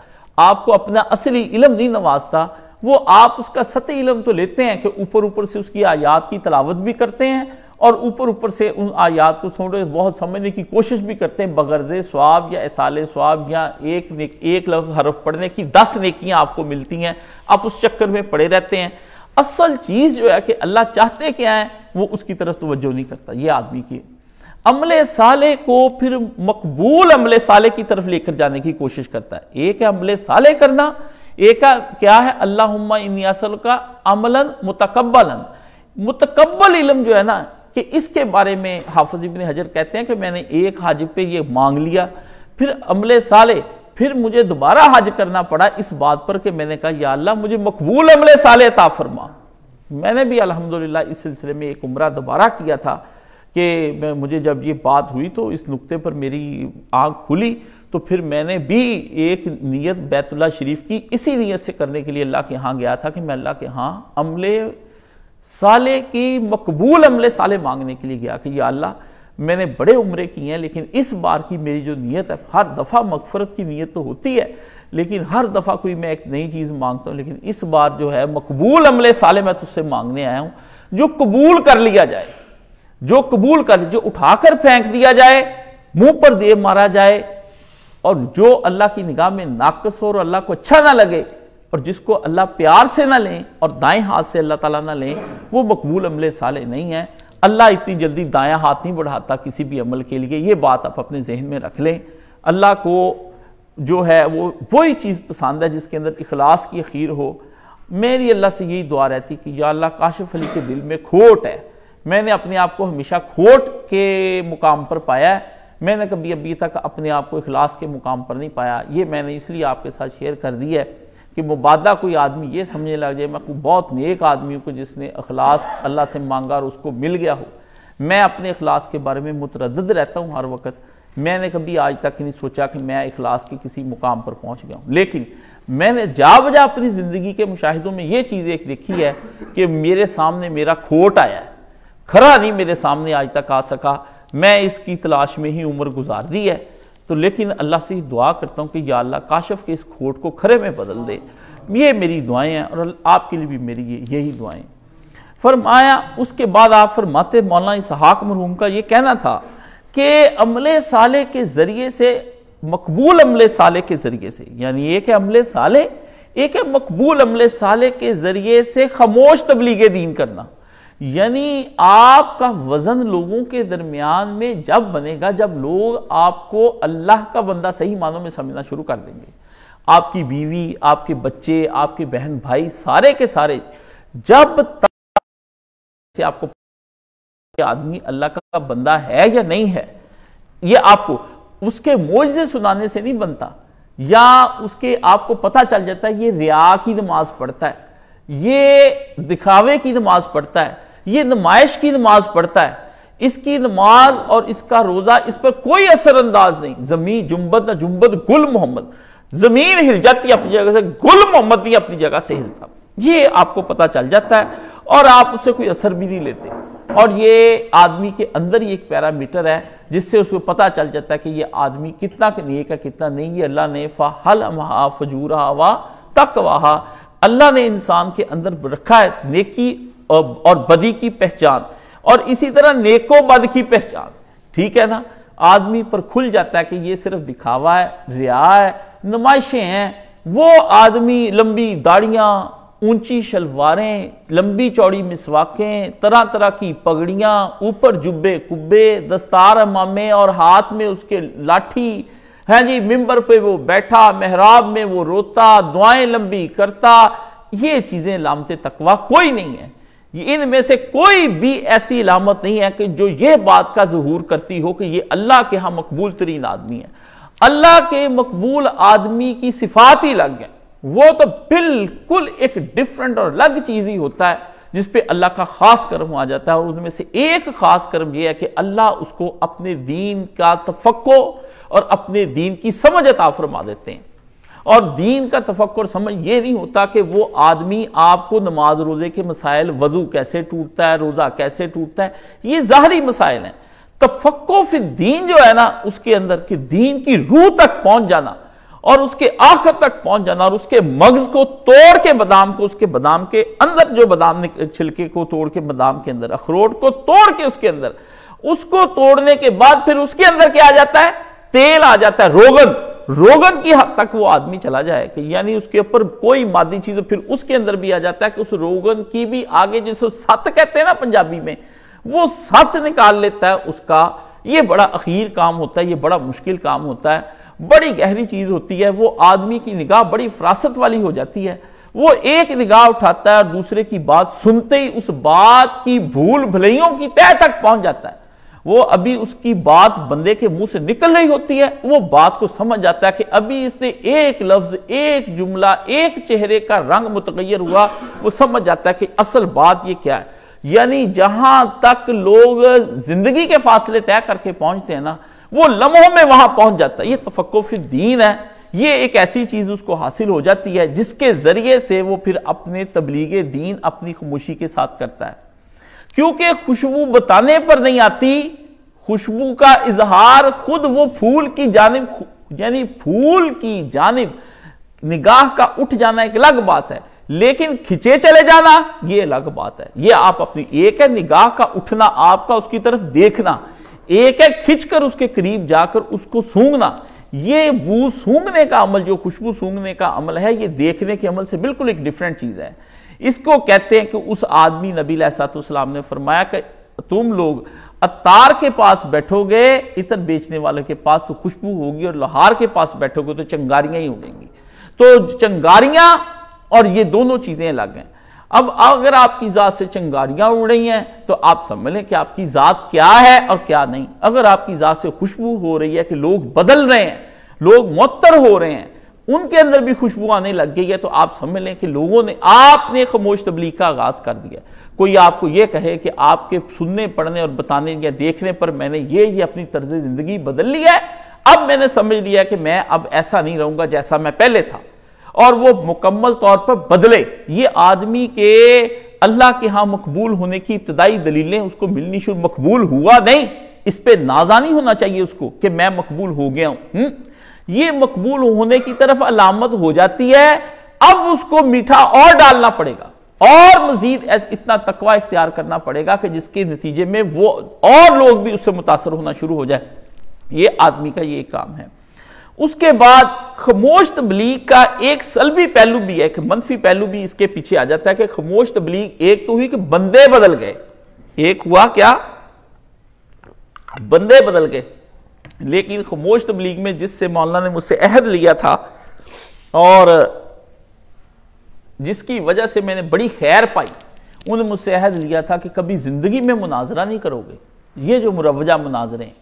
आपको अपना असली इलम नहीं नवाजता वो आप उसका सत इलम तो लेते हैं कि ऊपर ऊपर से उसकी आयात की तलावत भी करते हैं और ऊपर ऊपर से उन आयात को छोड़े बहुत समझने की कोशिश भी करते हैं बगरजे स्वाब या एसाल स्वाब या एक एक लफ हरफ पढ़ने की दस नेकियां आपको मिलती हैं आप उस चक्कर में पड़े रहते हैं असल चीज़ जो है कि अल्लाह चाहते क्या है वो उसकी तरफ तोज्जो नहीं करता ये आदमी की अमले साले को फिर मकबूल अमले साले की तरफ लेकर जाने की कोशिश करता है एक है अमले साले करना एक है क्या है अल्लाह असल का अमलन मुतकबलन मुतकबल इलम जो है ना कि इसके बारे में हाफज इबन हजर कहते हैं कि मैंने एक हज पे ये मांग लिया फिर अमले साले फिर मुझे दोबारा हज करना पड़ा इस बात पर कि मैंने कहा या अल्लाह मुझे मकबूल अमले साले ताफरमा मैंने भी अल्हम्दुलिल्लाह इस सिलसिले में एक उम्र दोबारा किया था कि मुझे जब ये बात हुई तो इस नुक्ते पर मेरी आँख खुली तो फिर मैंने भी एक नीयत बैतुल्ला शरीफ की इसी नीयत से करने के लिए अल्लाह के यहाँ गया था कि मैं अल्लाह के यहाँ अमले साले की मकबूल अमले साले मांगने के लिए गया कि या अल्लाह मैंने बड़े उम्रे की हैं लेकिन इस बार की मेरी जो नीयत है हर दफ़ा मकफरत की नीयत तो होती है लेकिन हर दफ़ा कोई मैं एक नई चीज़ मांगता हूँ लेकिन इस बार जो है मकबूल अमले साले मैं तुझसे मांगने आया हूँ जो कबूल कर लिया जाए जो कबूल कर जो उठाकर फेंक दिया जाए मुंह पर दे मारा जाए और जो अल्लाह की निगाह में नाकस हो और अल्लाह को अच्छा ना लगे और जिसको अल्लाह प्यार से ना लें और दाएं हाथ से अल्लाह ताला ना लें वो मकबूल अमले साले नहीं है अल्लाह इतनी जल्दी दाया हाथ नहीं बढ़ाता किसी भी अमल के लिए ये बात आप अपने जहन में रख लें अल्लाह को जो है वो वही चीज़ पसंद है जिसके अंदर इखलास की अखीर हो मेरी अल्लाह से यही दुआ रहती कि या अल्लाह काशिफ अली के दिल में खोट है मैंने अपने आप को हमेशा खोट के मुकाम पर पाया है मैंने कभी अभी तक अपने आप को इखलास के मुकाम पर नहीं पाया ये मैंने इसलिए आपके साथ शेयर कर दी है कि मुबादा कोई आदमी ये समझने लग जाए मैं कोई बहुत नेक आदमी हूँ जिसने अखलास अल्लाह से मांगा और उसको मिल गया हो मैं अपने अखलास के बारे में मुतरद रहता हूँ हर वक्त मैंने कभी आज तक नहीं सोचा कि मैं अखलास के किसी मुकाम पर पहुँच गया हूँ लेकिन मैंने जा बजा अपनी ज़िंदगी के मुशाहिदों में ये चीज़ एक देखी है कि मेरे सामने मेरा खोट आया है खरा नहीं मेरे सामने आज तक आ सका मैं इसकी तलाश में ही उम्र गुजार दी है तो लेकिन अल्लाह से दुआ करता हूँ कि या अल्लाह काशफ के इस खोट को खरे में बदल दे ये मेरी दुआएं हैं और आपके लिए भी मेरी ये यही दुआएं फरमाया उसके बाद आप फरमाते मौलाना इसहाक मरहूम का ये कहना था कि अमले साले के ज़रिए से मकबूल अमले साले के ज़रिए से यानी एक है अमले साले एक है मकबूल अमले साले के ज़रिए से खामोश तबलीग दीन करना यानी आपका वजन लोगों के दरमियान में जब बनेगा जब लोग आपको अल्लाह का बंदा सही मानों में समझना शुरू कर देंगे आपकी बीवी आपके बच्चे आपके बहन भाई सारे के सारे जब तक से आपको आदमी अल्लाह का बंदा है या नहीं है ये आपको उसके मोजे सुनाने से नहीं बनता या उसके आपको पता चल जाता है ये रिया की नमाज पढ़ता है ये दिखावे की नमाज पढ़ता है ये नुमाइश की नमाज पढ़ता है इसकी नमाज और इसका रोजा इस पर कोई असरअंदाज नहीं जमीन जुम्बद ना जुम्बद गुल मोहम्मद जमीन हिल जाती है अपनी जगह से गुल मोहम्मद भी अपनी जगह से हिलता ये आपको पता चल जाता है और आप उससे कोई असर भी नहीं लेते और ये आदमी के अंदर ही एक पैरामीटर है जिससे उसको पता चल जाता है कि ये आदमी कितना नेक है कितना नहीं ये अल्लाह ने फा हल फजूरा वाह तक वाह अल्लाह ने इंसान के अंदर रखा है नेकी और बदी की पहचान और इसी तरह नेको बद की पहचान ठीक है ना आदमी पर खुल जाता है कि ये सिर्फ दिखावा है रिया है नुमाइशें हैं वो आदमी लंबी दाढ़ियाँ ऊंची शलवारें लंबी चौड़ी मिसवाकें तरह तरह की पगड़ियाँ ऊपर जुब्बे कुब्बे दस्तार मामे और हाथ में उसके लाठी है हाँ जी मिंबर पे वो बैठा मेहराब में वो रोता दुआएं लंबी करता ये चीज़ें लामते तकवा कोई नहीं है इनमें से कोई भी ऐसी इलामत नहीं है कि जो ये बात का जहूर करती हो कि ये अल्लाह के यहां मकबूल तरीन आदमी है अल्लाह के मकबूल आदमी की सिफात ही लग है वो तो बिल्कुल एक डिफरेंट और अलग चीज ही होता है जिसपे अल्लाह का खास कर्म आ जाता है और उनमें से एक खास कर्म यह है कि अल्लाह उसको अपने दीन का तफक्को और अपने दीन की समझ अता फरमा देते हैं और दीन का तफक्र समझ ये नहीं होता कि वो आदमी आपको नमाज रोज़े के मसाइल वजू कैसे टूटता है रोज़ा कैसे टूटता है ये ज़ाहरी मसाइल हैं तफक्को फिर दीन जो है ना उसके अंदर कि दीन की रूह तक पहुंच जाना और उसके आखिर तक पहुंच जाना और उसके मगज को तोड़ के बादाम को उसके बादाम के अंदर जो बादाम छिलके को तोड़ के बादाम के अंदर अखरोट को तोड़ के उसके अंदर उसको तोड़ने के बाद फिर उसके अंदर क्या आ जाता है तेल आ जाता है रोगन रोगन की हद तक वो आदमी चला जाए कि यानी उसके ऊपर कोई मादी चीज फिर उसके अंदर भी आ जाता है कि उस रोगन की भी आगे जिसे सत कहते हैं ना पंजाबी में वो सत निकाल लेता है उसका ये बड़ा अखीर काम होता है ये बड़ा मुश्किल काम होता है बड़ी गहरी चीज होती है वो आदमी की निगाह बड़ी फरासत वाली हो जाती है वो एक निगाह उठाता है और दूसरे की बात सुनते ही उस बात की भूल भलैयों की तय तक पहुंच जाता है वो अभी उसकी बात बंदे के मुंह से निकल रही होती है वो बात को समझ जाता है कि अभी इसने एक लफ्ज एक जुमला एक चेहरे का रंग मुतगैर हुआ वो समझ जाता है कि असल बात ये क्या है यानी जहां तक लोग जिंदगी के फासले तय करके पहुंचते हैं ना वो लम्हों में वहां पहुंच जाता है ये तफक् दीन है ये एक ऐसी चीज उसको हासिल हो जाती है जिसके जरिए से वो फिर अपने तबलीग दीन अपनी खामोशी के साथ करता है क्योंकि खुशबू बताने पर नहीं आती खुशबू का इजहार खुद वो फूल की जानब यानी फूल की जानब निगाह का उठ जाना एक अलग बात है लेकिन खिंचे चले जाना ये अलग बात है ये आप अपनी एक है निगाह का उठना आपका उसकी तरफ देखना एक है खिंचकर उसके करीब जाकर उसको सूंघना ये बू सूंघने का अमल जो खुशबू सूंघने का अमल है ये देखने के अमल से बिल्कुल एक डिफरेंट चीज है इसको कहते हैं कि उस आदमी नबी सलाम ने फरमाया कि तुम लोग अतार के पास बैठोगे इतर बेचने वाले के पास तो खुशबू होगी और लोहार के पास बैठोगे तो चंगारियां ही उड़ेंगी तो चंगारियां और ये दोनों चीजें अलग हैं अब अगर आपकी ज़ात से चंगारियां उड़ रही हैं तो आप समझ लें कि आपकी ज़ात क्या है और क्या नहीं अगर आपकी ज़ात से खुशबू हो रही है कि लोग बदल रहे हैं लोग मुत्तर हो रहे हैं उनके अंदर भी खुशबू आने लग गई है तो आप समझ लें कि लोगों ने आपने खमोश तबलीग का आगाज कर दिया कोई आपको यह कहे कि आपके सुनने पढ़ने और बताने या देखने पर मैंने ये ही अपनी तर्ज जिंदगी बदल ली है अब मैंने समझ लिया कि मैं अब ऐसा नहीं रहूंगा जैसा मैं पहले था और वो मुकम्मल तौर पर बदले ये आदमी के अल्लाह के यहां मकबूल होने की इब्तदाई दलीलें उसको मिलनी शुरू मकबूल हुआ नहीं इस पर नाजानी होना चाहिए उसको कि मैं मकबूल हो गया हूं हम्म? ये मकबूल होने की तरफ अलामत हो जाती है अब उसको मीठा और डालना पड़ेगा और मजीद इतना तकवा इख्तियार करना पड़ेगा कि जिसके नतीजे में वो और लोग भी उससे मुतासर होना शुरू हो जाए ये आदमी का ये काम है उसके बाद खमोश तबलीग का एक सलबी पहलू भी है एक मनफी पहलू भी इसके पीछे आ जाता है कि खमोश तबलीग एक तो हुई कि बंदे बदल गए एक हुआ क्या बंदे बदल गए लेकिन खमोश तबलीग में जिससे मौलाना ने मुझसे अहद लिया था और जिसकी वजह से मैंने बड़ी खैर पाई उन्होंने मुझसे अहद लिया था कि कभी ज़िंदगी में मुनाजरा नहीं करोगे ये जो मुरवजा मुनाजरे हैं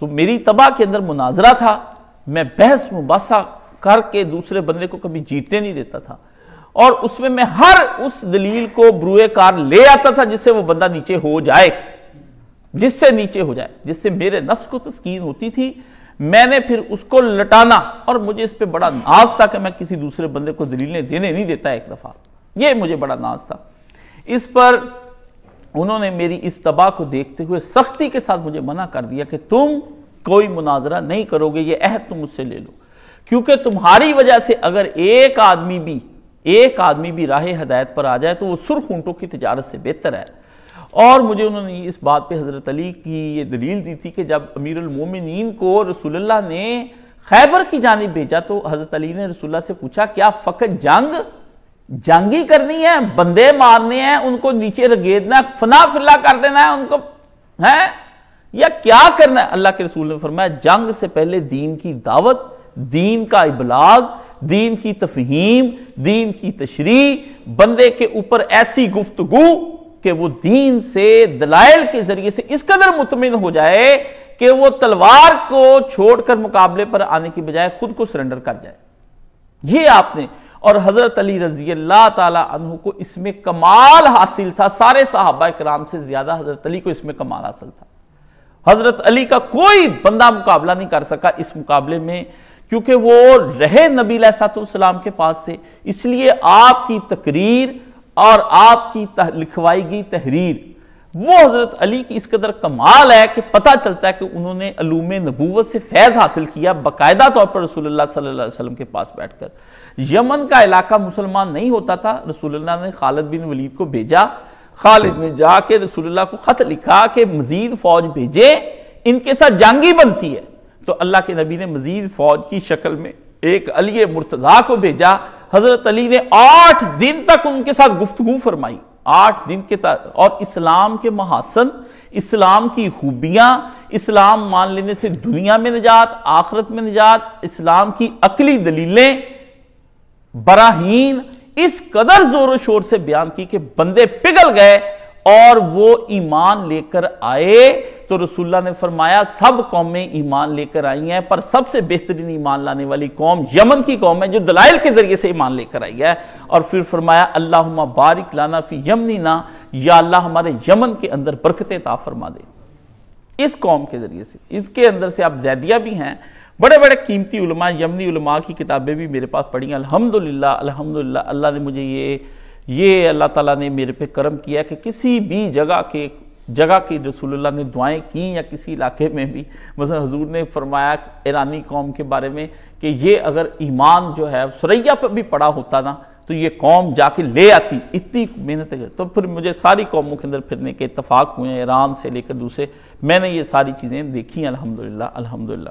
तो मेरी तबाह के अंदर मुनाजरा था मैं बहस मुबासा करके दूसरे बंदे को कभी जीतने नहीं देता था और उसमें मैं हर उस दलील को ब्रुए कार ले आता था जिससे वो बंदा नीचे हो जाए जिससे नीचे हो जाए जिससे मेरे नफ्स को तस्कीन होती थी मैंने फिर उसको लटाना और मुझे इस पर बड़ा नाज था कि मैं किसी दूसरे बंदे को दलीलें देने नहीं देता एक दफ़ा ये मुझे बड़ा नाज था इस पर उन्होंने मेरी इस तबाह को देखते हुए सख्ती के साथ मुझे मना कर दिया कि तुम कोई मुनाजरा नहीं करोगे ये अहद तुम मुझसे ले लो क्योंकि तुम्हारी वजह से अगर एक आदमी भी एक आदमी भी राह हदायत पर आ जाए तो वो सुर्ख की तजारत से बेहतर है और मुझे उन्होंने इस बात पे हज़रत अली की ये दलील दी थी कि जब अमीर अमीरमिन को रसुल्ला ने खैबर की जानब भेजा तो हज़रत अली ने रसुल्ला से पूछा क्या फ़कत जंग जंगी करनी है बंदे मारने हैं उनको नीचे रगेदना है फना फिल्ला कर देना है उनको है या क्या करना है अल्लाह के रसूल ने फरमाया जंग से पहले दीन की दावत दीन का इबलाग दीन की तफहीम दीन की तशरी बंदे के ऊपर ऐसी गुफ्तगु कि वो दीन से दलाइल के जरिए से इस कदर मुतमिन हो जाए कि वो तलवार को छोड़कर मुकाबले पर आने की बजाय खुद को सरेंडर कर जाए ये आपने और हजरत अली रजी अल्लाह को इसमें कमाल हासिल था सारे साहबा कराम से ज्यादा हजरत अली को इसमें कमाल हासिल था हजरत अली का कोई बंदा मुकाबला नहीं कर सका इस मुकाबले में क्योंकि वो रहे नबी सलाम के पास थे इसलिए आपकी तकरीर और आपकी तह, लिखवाएगी तहरीर वो हजरत अली की इस कदर कमाल है कि पता चलता है कि उन्होंने अलूम नबूवत से फैज़ हासिल किया बाकायदा तौर पर रसूलुल्लाह सल्लल्लाहु अलैहि वसल्लम के पास बैठकर यमन का इलाका मुसलमान नहीं होता था रसूलुल्लाह ने खालिद बिन वलीद को भेजा खालिद ने जाके रसूलुल्लाह को खत लिखा कि मजीद फौज भेजे इनके साथ जंगी बनती है तो अल्लाह के नबी ने मजीद फौज की शक्ल में एक अली मुर्तजा को भेजा हजरत अली ने आठ दिन तक उनके साथ गुफ्तगु फरमाई आठ दिन के और इस्लाम के महासन इस्लाम की खूबियां इस्लाम मान लेने से दुनिया में निजात आखरत में निजात इस्लाम की अकली दलीलें बराहीन इस कदर जोर शोर से बयान की कि बंदे पिघल गए और वो ईमान लेकर आए तो रसुल्ला ने फरमाया सब कौमें ईमान लेकर आई हैं पर सबसे बेहतरीन ईमान लाने वाली कौम यमन की कौम है जो दलाइल के जरिए से ईमान लेकर आई है और फिर फरमाया अल्लाह बारिक लाना फी यमनी ना या अल्लाह हमारे यमन के अंदर बरकतें ता फरमा दे इस कौम के जरिए से इसके अंदर से आप जैदिया भी हैं बड़े बड़े कीमती उलमा यमनी उलमा की किताबें भी मेरे पास पढ़ी अलहमदुल्ला अलहमदुल्ला अल्लाह ने मुझे ये ये अल्लाह ताला ने मेरे पे कर्म किया कि किसी भी जगह के जगह की रसूलुल्लाह ने दुआएं की या किसी इलाके में भी मसलन हजूर ने फरमाया ईरानी कौम के बारे में कि ये अगर ईमान जो है सरैया पर भी पड़ा होता ना तो ये कौम जाके ले आती इतनी मेहनत तो फिर मुझे सारी कौमों के अंदर फिरने के इतफाक़ हुए ईरान से लेकर दूसरे मैंने ये सारी चीज़ें देखी अलहमदिल्ला अलहमदिल्ला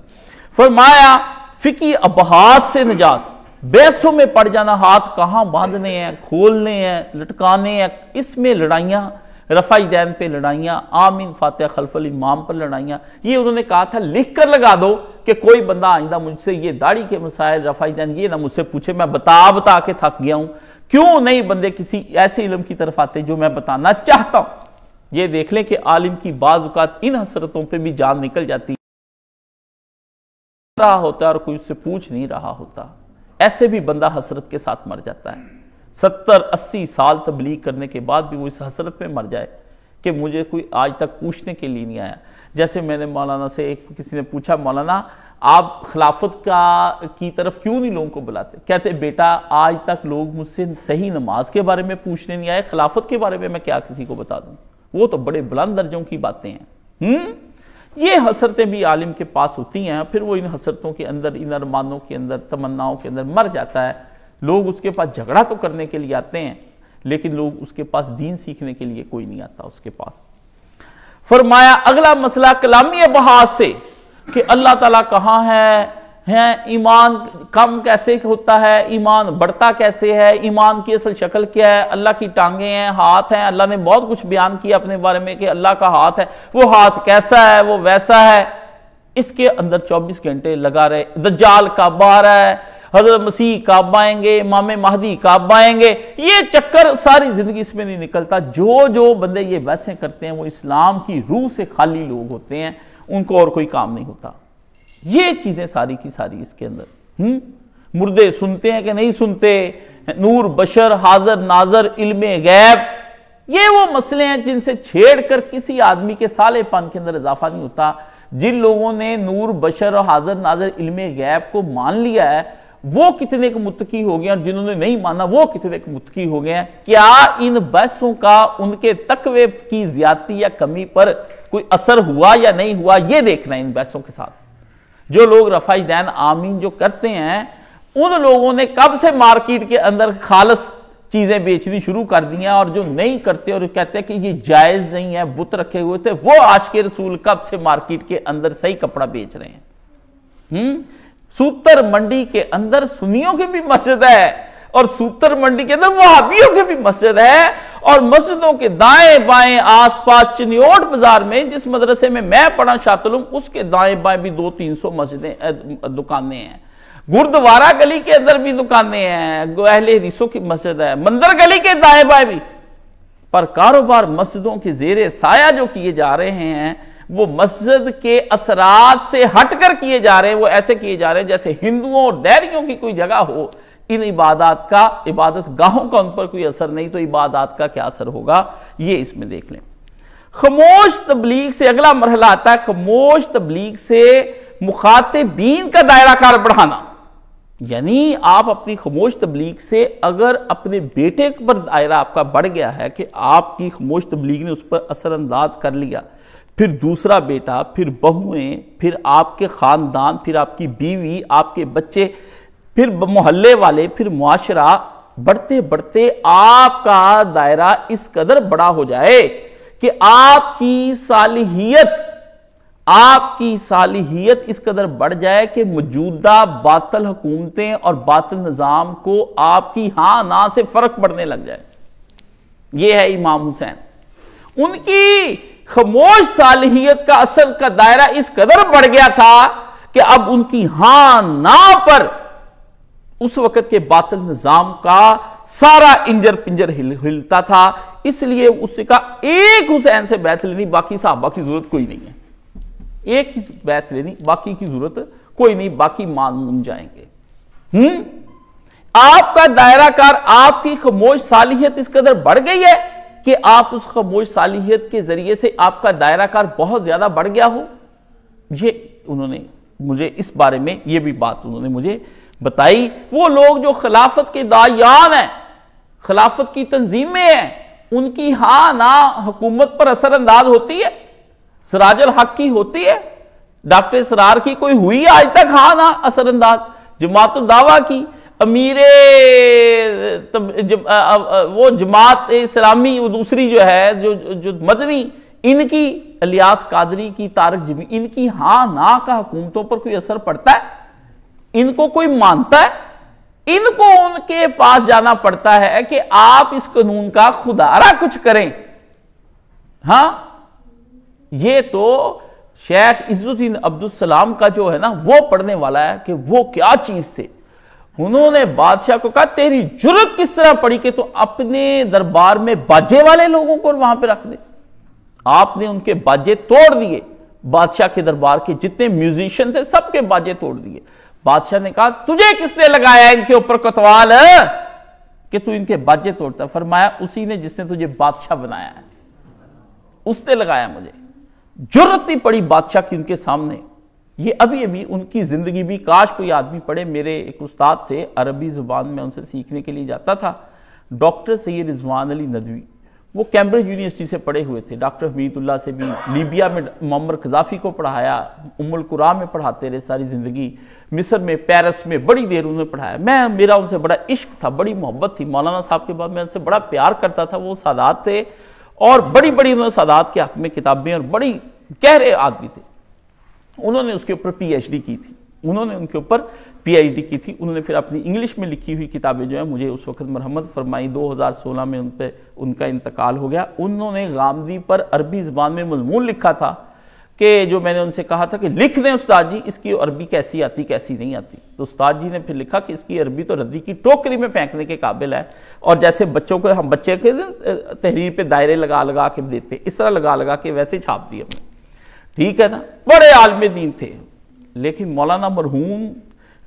फरमाया फ़िकी अबहास से निजात बैसों में पड़ जाना हाथ कहाँ बांधने हैं खोलने हैं लटकाने हैं इसमें लड़ाइयाँ रफाई दैन पे लड़ाइयाँ आमिन फातह खलफल इमाम पर लड़ाइयाँ ये उन्होंने कहा था लिख कर लगा दो कि कोई बंदा आइंदा मुझसे ये दाढ़ी के मसायल रफाई दैन ये ना मुझसे पूछे मैं बता बता के थक गया हूँ क्यों नहीं बंदे किसी ऐसे इलम की तरफ आते जो मैं बताना चाहता हूँ ये देख लें कि आलिम की बाज़ात इन हसरतों पर भी जान निकल जाती रहा होता और कोई उससे पूछ नहीं रहा होता ऐसे भी बंदा हसरत के साथ मर जाता है सत्तर अस्सी साल तबलीग करने के बाद भी वो इस हसरत में मर जाए कि मुझे कोई आज तक पूछने के लिए नहीं आया जैसे मैंने मौलाना से एक किसी ने पूछा मौलाना आप खिलाफत का की तरफ क्यों नहीं लोगों को बुलाते कहते बेटा आज तक लोग मुझसे सही नमाज के बारे में पूछने नहीं आए खिलाफत के बारे में मैं क्या किसी को बता दूं वो तो बड़े बुलंद दर्जों की बातें हैं हम्म ये हसरतें भी आलिम के पास होती हैं फिर वो इन हसरतों के अंदर इन अरमानों के अंदर तमन्नाओं के अंदर मर जाता है लोग उसके पास झगड़ा तो करने के लिए आते हैं लेकिन लोग उसके पास दीन सीखने के लिए कोई नहीं आता उसके पास फरमाया अगला मसला कलामी बहाज से कि अल्लाह ताला कहाँ है हैं ईमान कम कैसे होता है ईमान बढ़ता कैसे है ईमान की असल शक्ल क्या है अल्लाह की टांगे हैं हाथ हैं अल्लाह ने बहुत कुछ बयान किया अपने बारे में कि अल्लाह का हाथ है वो हाथ कैसा है वो वैसा है इसके अंदर 24 घंटे लगा रहे दज्जाल काबा आ रहा है हजरत मसीह काब आएंगे इमाम महदी काब आएंगे ये चक्कर सारी जिंदगी इसमें नहीं निकलता जो जो बंदे ये वैसे करते हैं वो इस्लाम की रूह से खाली लोग होते हैं उनको और कोई काम नहीं होता ये चीजें सारी की सारी इसके अंदर हम्म मुर्दे सुनते हैं कि नहीं सुनते नूर बशर हाजर नाजर इल्म गैब ये वो मसले हैं जिनसे छेड़कर किसी आदमी के साले पान के अंदर इजाफा नहीं होता जिन लोगों ने नूर बशर और हाजर नाजर इल्म गैब को मान लिया है वो कितने के मुतकी हो गए और जिन्होंने नहीं माना वो कितने के मुतकी हो गए क्या इन बहसों का उनके तकवे की ज्यादा या कमी पर कोई असर हुआ या नहीं हुआ ये देखना है इन बहसों के साथ जो लोग रफाई दैन आमीन जो करते हैं उन लोगों ने कब से मार्केट के अंदर खालस चीजें बेचनी शुरू कर दी हैं और जो नहीं करते और कहते हैं कि ये जायज नहीं है बुत रखे हुए थे वो आज के रसूल कब से मार्केट के अंदर सही कपड़ा बेच रहे हैं हम्म सूत्र मंडी के अंदर सुनियों की भी मस्जिद है और सूत्र मंडी के अंदर वहाबियों की भी मस्जिद है और मस्जिदों के दाएं बाएं आसपास चिनियोट बाजार में जिस मदरसे में मैं पढ़ा शातलुम उसके दाएं बाएं भी दो तीन सौ मस्जिदें दुकानें हैं गुरुद्वारा गली के अंदर भी दुकानें हैं अहले हदीसों की मस्जिद है मंदिर गली के दाएं बाएं भी पर कारोबार मस्जिदों के जेर साया जो किए जा रहे हैं वो मस्जिद के असरात से हटकर किए जा रहे हैं वो ऐसे किए जा रहे हैं जैसे हिंदुओं और दहरियों की कोई जगह हो इन इबादत का इबादत गाहों का उन पर कोई असर नहीं तो इबादत का क्या असर होगा ये इसमें देख लें खमोश तबलीग से अगला मरहला आता है खमोश तबलीग से मुखातबीन का दायरा कार बढ़ाना यानी आप अपनी खमोश तबलीग से अगर अपने बेटे पर दायरा आपका बढ़ गया है कि आपकी खमोश तबलीग ने उस पर असरअंदाज कर लिया फिर दूसरा बेटा फिर बहुएं फिर आपके ख़ानदान फिर आपकी बीवी आपके बच्चे फिर मोहल्ले वाले फिर मुआशरा बढ़ते बढ़ते आपका दायरा इस कदर बड़ा हो जाए कि आपकी सालिहियत आपकी सालिहियत इस कदर बढ़ जाए कि मौजूदा बातल हुकूमतें और बातल निज़ाम को आपकी हां ना से फर्क पड़ने लग जाए यह है इमाम हुसैन उनकी खमोश सालिहियत का असर का दायरा इस कदर बढ़ गया था कि अब उनकी हां ना पर उस वक्त के बातल निजाम का सारा इंजर पिंजर हिल, हिलता था इसलिए उसका एक हुसैन से बैत लेनी बाकी साहबा की जरूरत कोई नहीं है एक बैत लेनी बाकी की जरूरत कोई नहीं बाकी मानून जाएंगे हम्म आपका दायरा कार आपकी खमोश सालियत इस कदर बढ़ गई है कि आप उस खमोश सालियत के जरिए से आपका दायरा कार बहुत ज्यादा बढ़ गया हो ये उन्होंने मुझे इस बारे में ये भी बात उन्होंने मुझे बताई वो लोग जो खिलाफत के दायान हैं खिलाफत की तंजीमें हैं उनकी हां ना हुकूमत पर असरअंदाज होती है सराजल हक की होती है डॉक्टर सरार की कोई हुई आज तक हाँ ना असरअंदाज जमात दावा की अमीर जम, वो जमात इस्लामी वो दूसरी जो है जो जो मदनी इनकी अलियास कादरी की तारक जमी इनकी हाँ ना का हुकूमतों पर कोई असर पड़ता है इनको कोई मानता है इनको उनके पास जाना पड़ता है कि आप इस कानून का खुदारा कुछ करें हां ये तो शेख इज्जुद्दीन अब्दुल सलाम का जो है ना वो पढ़ने वाला है कि वो क्या चीज थे उन्होंने बादशाह को कहा तेरी जरूरत किस तरह पड़ी कि तू तो अपने दरबार में बाजे वाले लोगों को वहां पे रख दे आपने उनके बाजे तोड़ दिए बादशाह के दरबार के जितने म्यूजिशियन थे सबके बाजे तोड़ दिए बादशाह ने कहा तुझे किसने लगाया इनके ऊपर कतवाल कि तू इनके बाजे तोड़ता फरमाया उसी ने जिसने तुझे बादशाह बनाया है उसने लगाया मुझे जरूरत नहीं पड़ी बादशाह की उनके सामने ये अभी अभी उनकी ज़िंदगी भी काश कोई आदमी पढ़े मेरे एक उस्ताद थे अरबी ज़ुबान में उनसे सीखने के लिए जाता था डॉक्टर सैयद रिजवान अली नदवी वो कैम्ब्रिज यूनिवर्सिटी से पढ़े हुए थे डॉक्टर हमीदुल्ला से भी लीबिया में मम्मर कजाफी को पढ़ाया उमुल कुरा में पढ़ाते रहे सारी ज़िंदगी मिस्र में पेरिस में बड़ी देर उन्हें पढ़ाया मैं मेरा उनसे बड़ा इश्क था बड़ी मोहब्बत थी मौलाना साहब के बाद मैं उनसे बड़ा प्यार करता था वो सादात थे और बड़ी बड़ी उन्होंने सादात के हक में किताबें और बड़ी गहरे आदमी थे उन्होंने उसके ऊपर पी की थी उन्होंने उनके ऊपर पीएचडी की थी उन्होंने फिर अपनी इंग्लिश में लिखी हुई किताबें जो है मुझे उस वक्त मरहमद फरमाई 2016 में उन पर उनका इंतकाल हो गया उन्होंने गांधी पर अरबी ज़बान में मजमून लिखा था कि जो मैंने उनसे कहा था कि लिख दें उस्ताद जी इसकी अरबी कैसी आती कैसी नहीं आती तो उस्ताद जी ने फिर लिखा कि इसकी अरबी तो रद्दी की टोकरी में फेंकने के काबिल है और जैसे बच्चों को हम बच्चे के तहरीर पे दायरे लगा लगा के देते इस तरह लगा लगा के वैसे छाप दिए हमने ठीक है ना बड़े आलम दीन थे लेकिन मौलाना मरहूम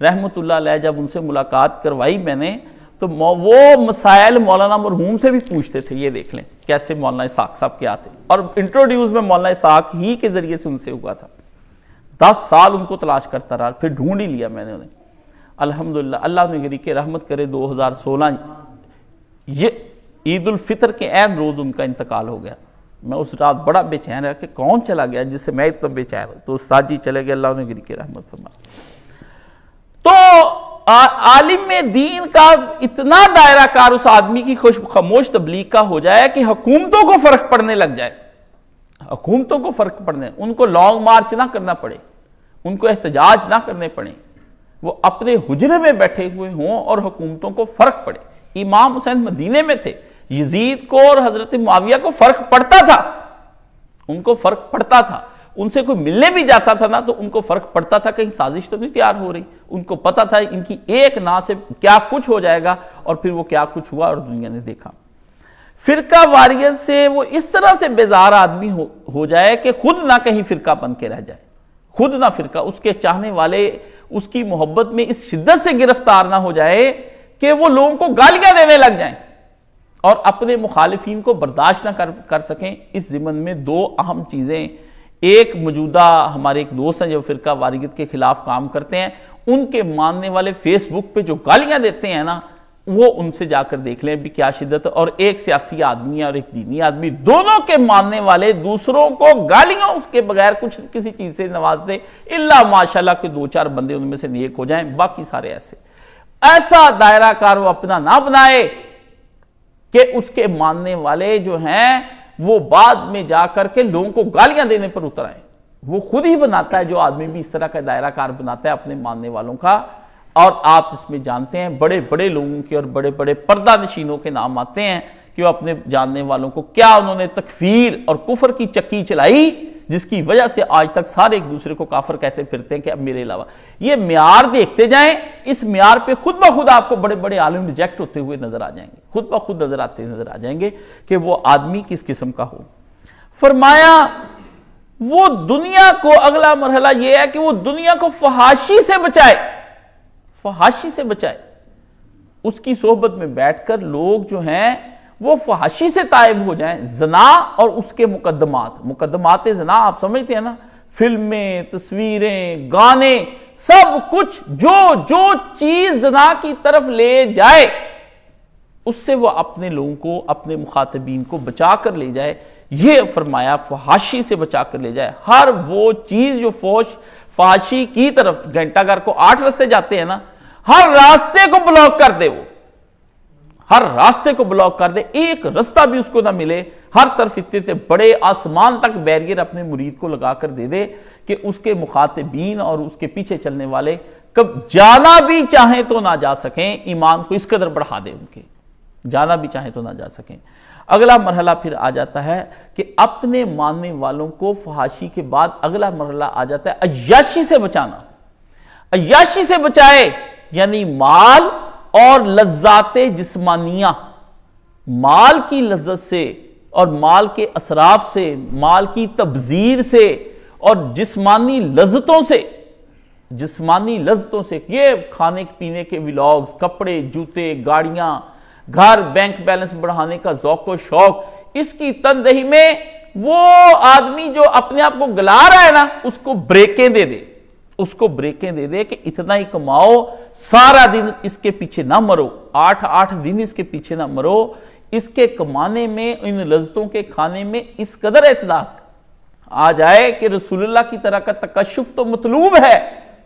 रहमतुल्ला जब उनसे मुलाकात करवाई मैंने तो वो मसाइल मौलाना मरहूम से भी पूछते थे ये देख लें कैसे मौलाना इसाक साहब के आते और इंट्रोड्यूस में मौलाना इसाक ही के जरिए से उनसे हुआ था दस साल उनको तलाश करता रहा फिर ढूंढ ही लिया मैंने उन्हें अल्हम्दुलिल्लाह अल्लाह गरी के रहमत करे 2016 ये ईद उल फितर के एन रोज़ उनका इंतकाल हो गया मैं उस रात बड़ा बेचैन रहा कि कौन चला गया जिससे मैं इतना बेचैन हूँ तो उस्ताद जी चले गए अल्लाह ने गिरी के रहमत फरमा तो आ, आलिम में दीन का इतना दायरा कार उस आदमी की खुश खामोश तबलीग का हो जाए कि हुकूमतों को फर्क पड़ने लग जाए हुकूमतों को फर्क पड़ने उनको लॉन्ग मार्च ना करना पड़े उनको एहतजाज ना करने पड़े वो अपने हुजरे में बैठे हुए हों और हुकूमतों को फर्क पड़े इमाम हुसैन मदीने में थे यजीद को और हजरत माविया को फर्क पड़ता था उनको फर्क पड़ता था उनसे कोई मिलने भी जाता था ना तो उनको फर्क पड़ता था कहीं साजिश तो नहीं तैयार हो रही उनको पता था इनकी एक ना से क्या कुछ हो जाएगा और फिर वो क्या कुछ हुआ और दुनिया ने देखा फिरका वारियत से वो इस तरह से बेजार आदमी हो, हो जाए कि खुद ना कहीं फिरका बन के रह जाए खुद ना फिरका उसके चाहने वाले उसकी मोहब्बत में इस शिद्दत से गिरफ्तार ना हो जाए कि वो लोगों को गालियां देने लग जाए और अपने मुखालफी को बर्दाश्त ना कर कर सकें इस ज़िमन में दो अहम चीज़ें एक मौजूदा हमारे एक दोस्त हैं जो फिर वारगत के ख़िलाफ़ काम करते हैं उनके मानने वाले फेसबुक पर जो गालियां देते हैं ना वो उनसे जाकर देख लें भी क्या शिद्दत और एक सियासी आदमी और एक दीनी आदमी दोनों के मानने वाले दूसरों को गालियां उसके बगैर कुछ किसी चीज़ से नवाज दे इला माशाला के दो चार बंदे उनमें से नेक हो जाएं बाकी सारे ऐसे ऐसा दायरा कार वो अपना ना बनाए कि उसके मानने वाले जो हैं वो बाद में जाकर के लोगों को गालियां देने पर उतर आए वो खुद ही बनाता है जो आदमी भी इस तरह का दायरा कार बनाता है अपने मानने वालों का और आप इसमें जानते हैं बड़े बड़े लोगों के और बड़े बड़े पर्दा नशीनों के नाम आते हैं कि वो अपने जानने वालों को क्या उन्होंने तकफीर और कुफर की चक्की चलाई जिसकी वजह से आज तक सारे एक दूसरे को काफर कहते फिरते हैं कि अब मेरे अलावा ये मैार देखते जाएं इस मैार पे खुद ब खुद आपको बड़े बड़े आलम रिजेक्ट होते हुए नजर आ जाएंगे खुद ब खुद नजर आते नजर आ जाएंगे कि वो आदमी किस किस्म का हो फरमाया वो दुनिया को अगला मरहला यह है कि वो दुनिया को फहाशी से बचाए फहाशी से बचाए उसकी सोहबत में बैठकर लोग जो हैं वो फहाशी से तायब हो जाएं जना और उसके मुकदमात मुकदमात जना आप समझते हैं ना फिल्में तस्वीरें गाने सब कुछ जो जो चीज जना की तरफ ले जाए उससे वो अपने लोगों को अपने मुखातबीन को बचा कर ले जाए ये फरमाया फहाशी से बचा कर ले जाए हर वो चीज जो फौज फहाशी की तरफ घंटाघर को आठ रस्ते जाते हैं ना हर रास्ते को ब्लॉक कर दे वो हर रास्ते को ब्लॉक कर दे एक रास्ता भी उसको ना मिले हर तरफ इतने इतने बड़े आसमान तक बैरियर अपने मुरीद को लगा कर दे दे कि उसके मुखातबीन और उसके पीछे चलने वाले कब जाना भी चाहें तो ना जा सकें ईमान को इस कदर बढ़ा दे उनके जाना भी चाहें तो ना जा सकें अगला मरहला फिर आ जाता है कि अपने मानने वालों को फहाशी के बाद अगला मरहला आ जाता है अयाशी से बचाना अयाशी से बचाए यानी माल और लज्जात जिस्मानिया माल की लज्जत से और माल के असराफ से माल की तबजीर से और जिस्मानी लज्जतों से जिस्मानी लज्जतों से ये खाने पीने के व्लॉग्स कपड़े जूते गाड़ियां घर बैंक बैलेंस बढ़ाने का जौको शौक इसकी तनदही में वो आदमी जो अपने आप को गला रहा है ना उसको ब्रेकें दे दे उसको ब्रेकें दे दे कि इतना ही कमाओ सारा दिन इसके पीछे ना मरो आठ आठ दिन इसके पीछे ना मरो इसके कमाने में इन लजतों के खाने में इस कदर इतना आ जाए कि रसूलुल्लाह की तरह का तकशुफ तो मतलूब है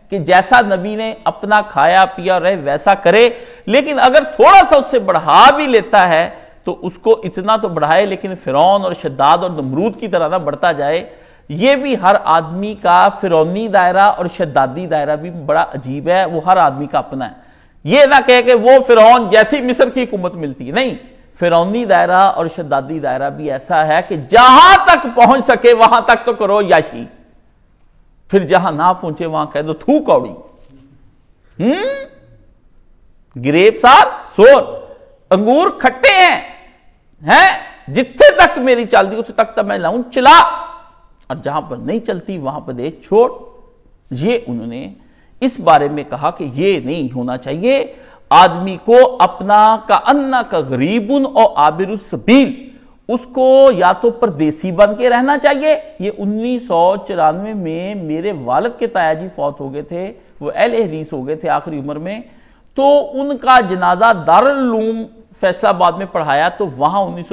कि जैसा नबी ने अपना खाया पिया रहे वैसा करे लेकिन अगर थोड़ा सा उससे बढ़ा भी लेता है तो उसको इतना तो बढ़ाए लेकिन फिरौन और शद्दाद और नमरूद की तरह ना बढ़ता जाए ये भी हर आदमी का फिरौनी दायरा और शदादी दायरा भी बड़ा अजीब है वो हर आदमी का अपना है ये ना कहे कि वो फिरौन जैसी मिस्र की हुकूमत मिलती है नहीं फिरौनी दायरा और शदादी दायरा भी ऐसा है कि जहां तक पहुंच सके वहां तक तो करो याशी फिर जहां ना पहुंचे वहां कह दो थू कौड़ी हम्म ग्रेप सार सोर अंगूर खट्टे हैं हैं जितने तक मेरी चाल दी उस तक तक तो मैं लाऊं चला और जहां पर नहीं चलती वहां पर दे छोड़ ये उन्होंने इस बारे में कहा कि ये नहीं होना चाहिए आदमी को अपना का अन्ना का गरीबुन और आबिर सबील उसको या तो परदेसी बन के रहना चाहिए ये उन्नीस सौ चौरानवे में मेरे वालद के तायाजी फौत हो गए थे वो एल हदीस हो गए थे आखिरी उम्र में तो उनका जनाजा दारुलूम फैसलाबाद में पढ़ाया तो वहाँ उन्नीस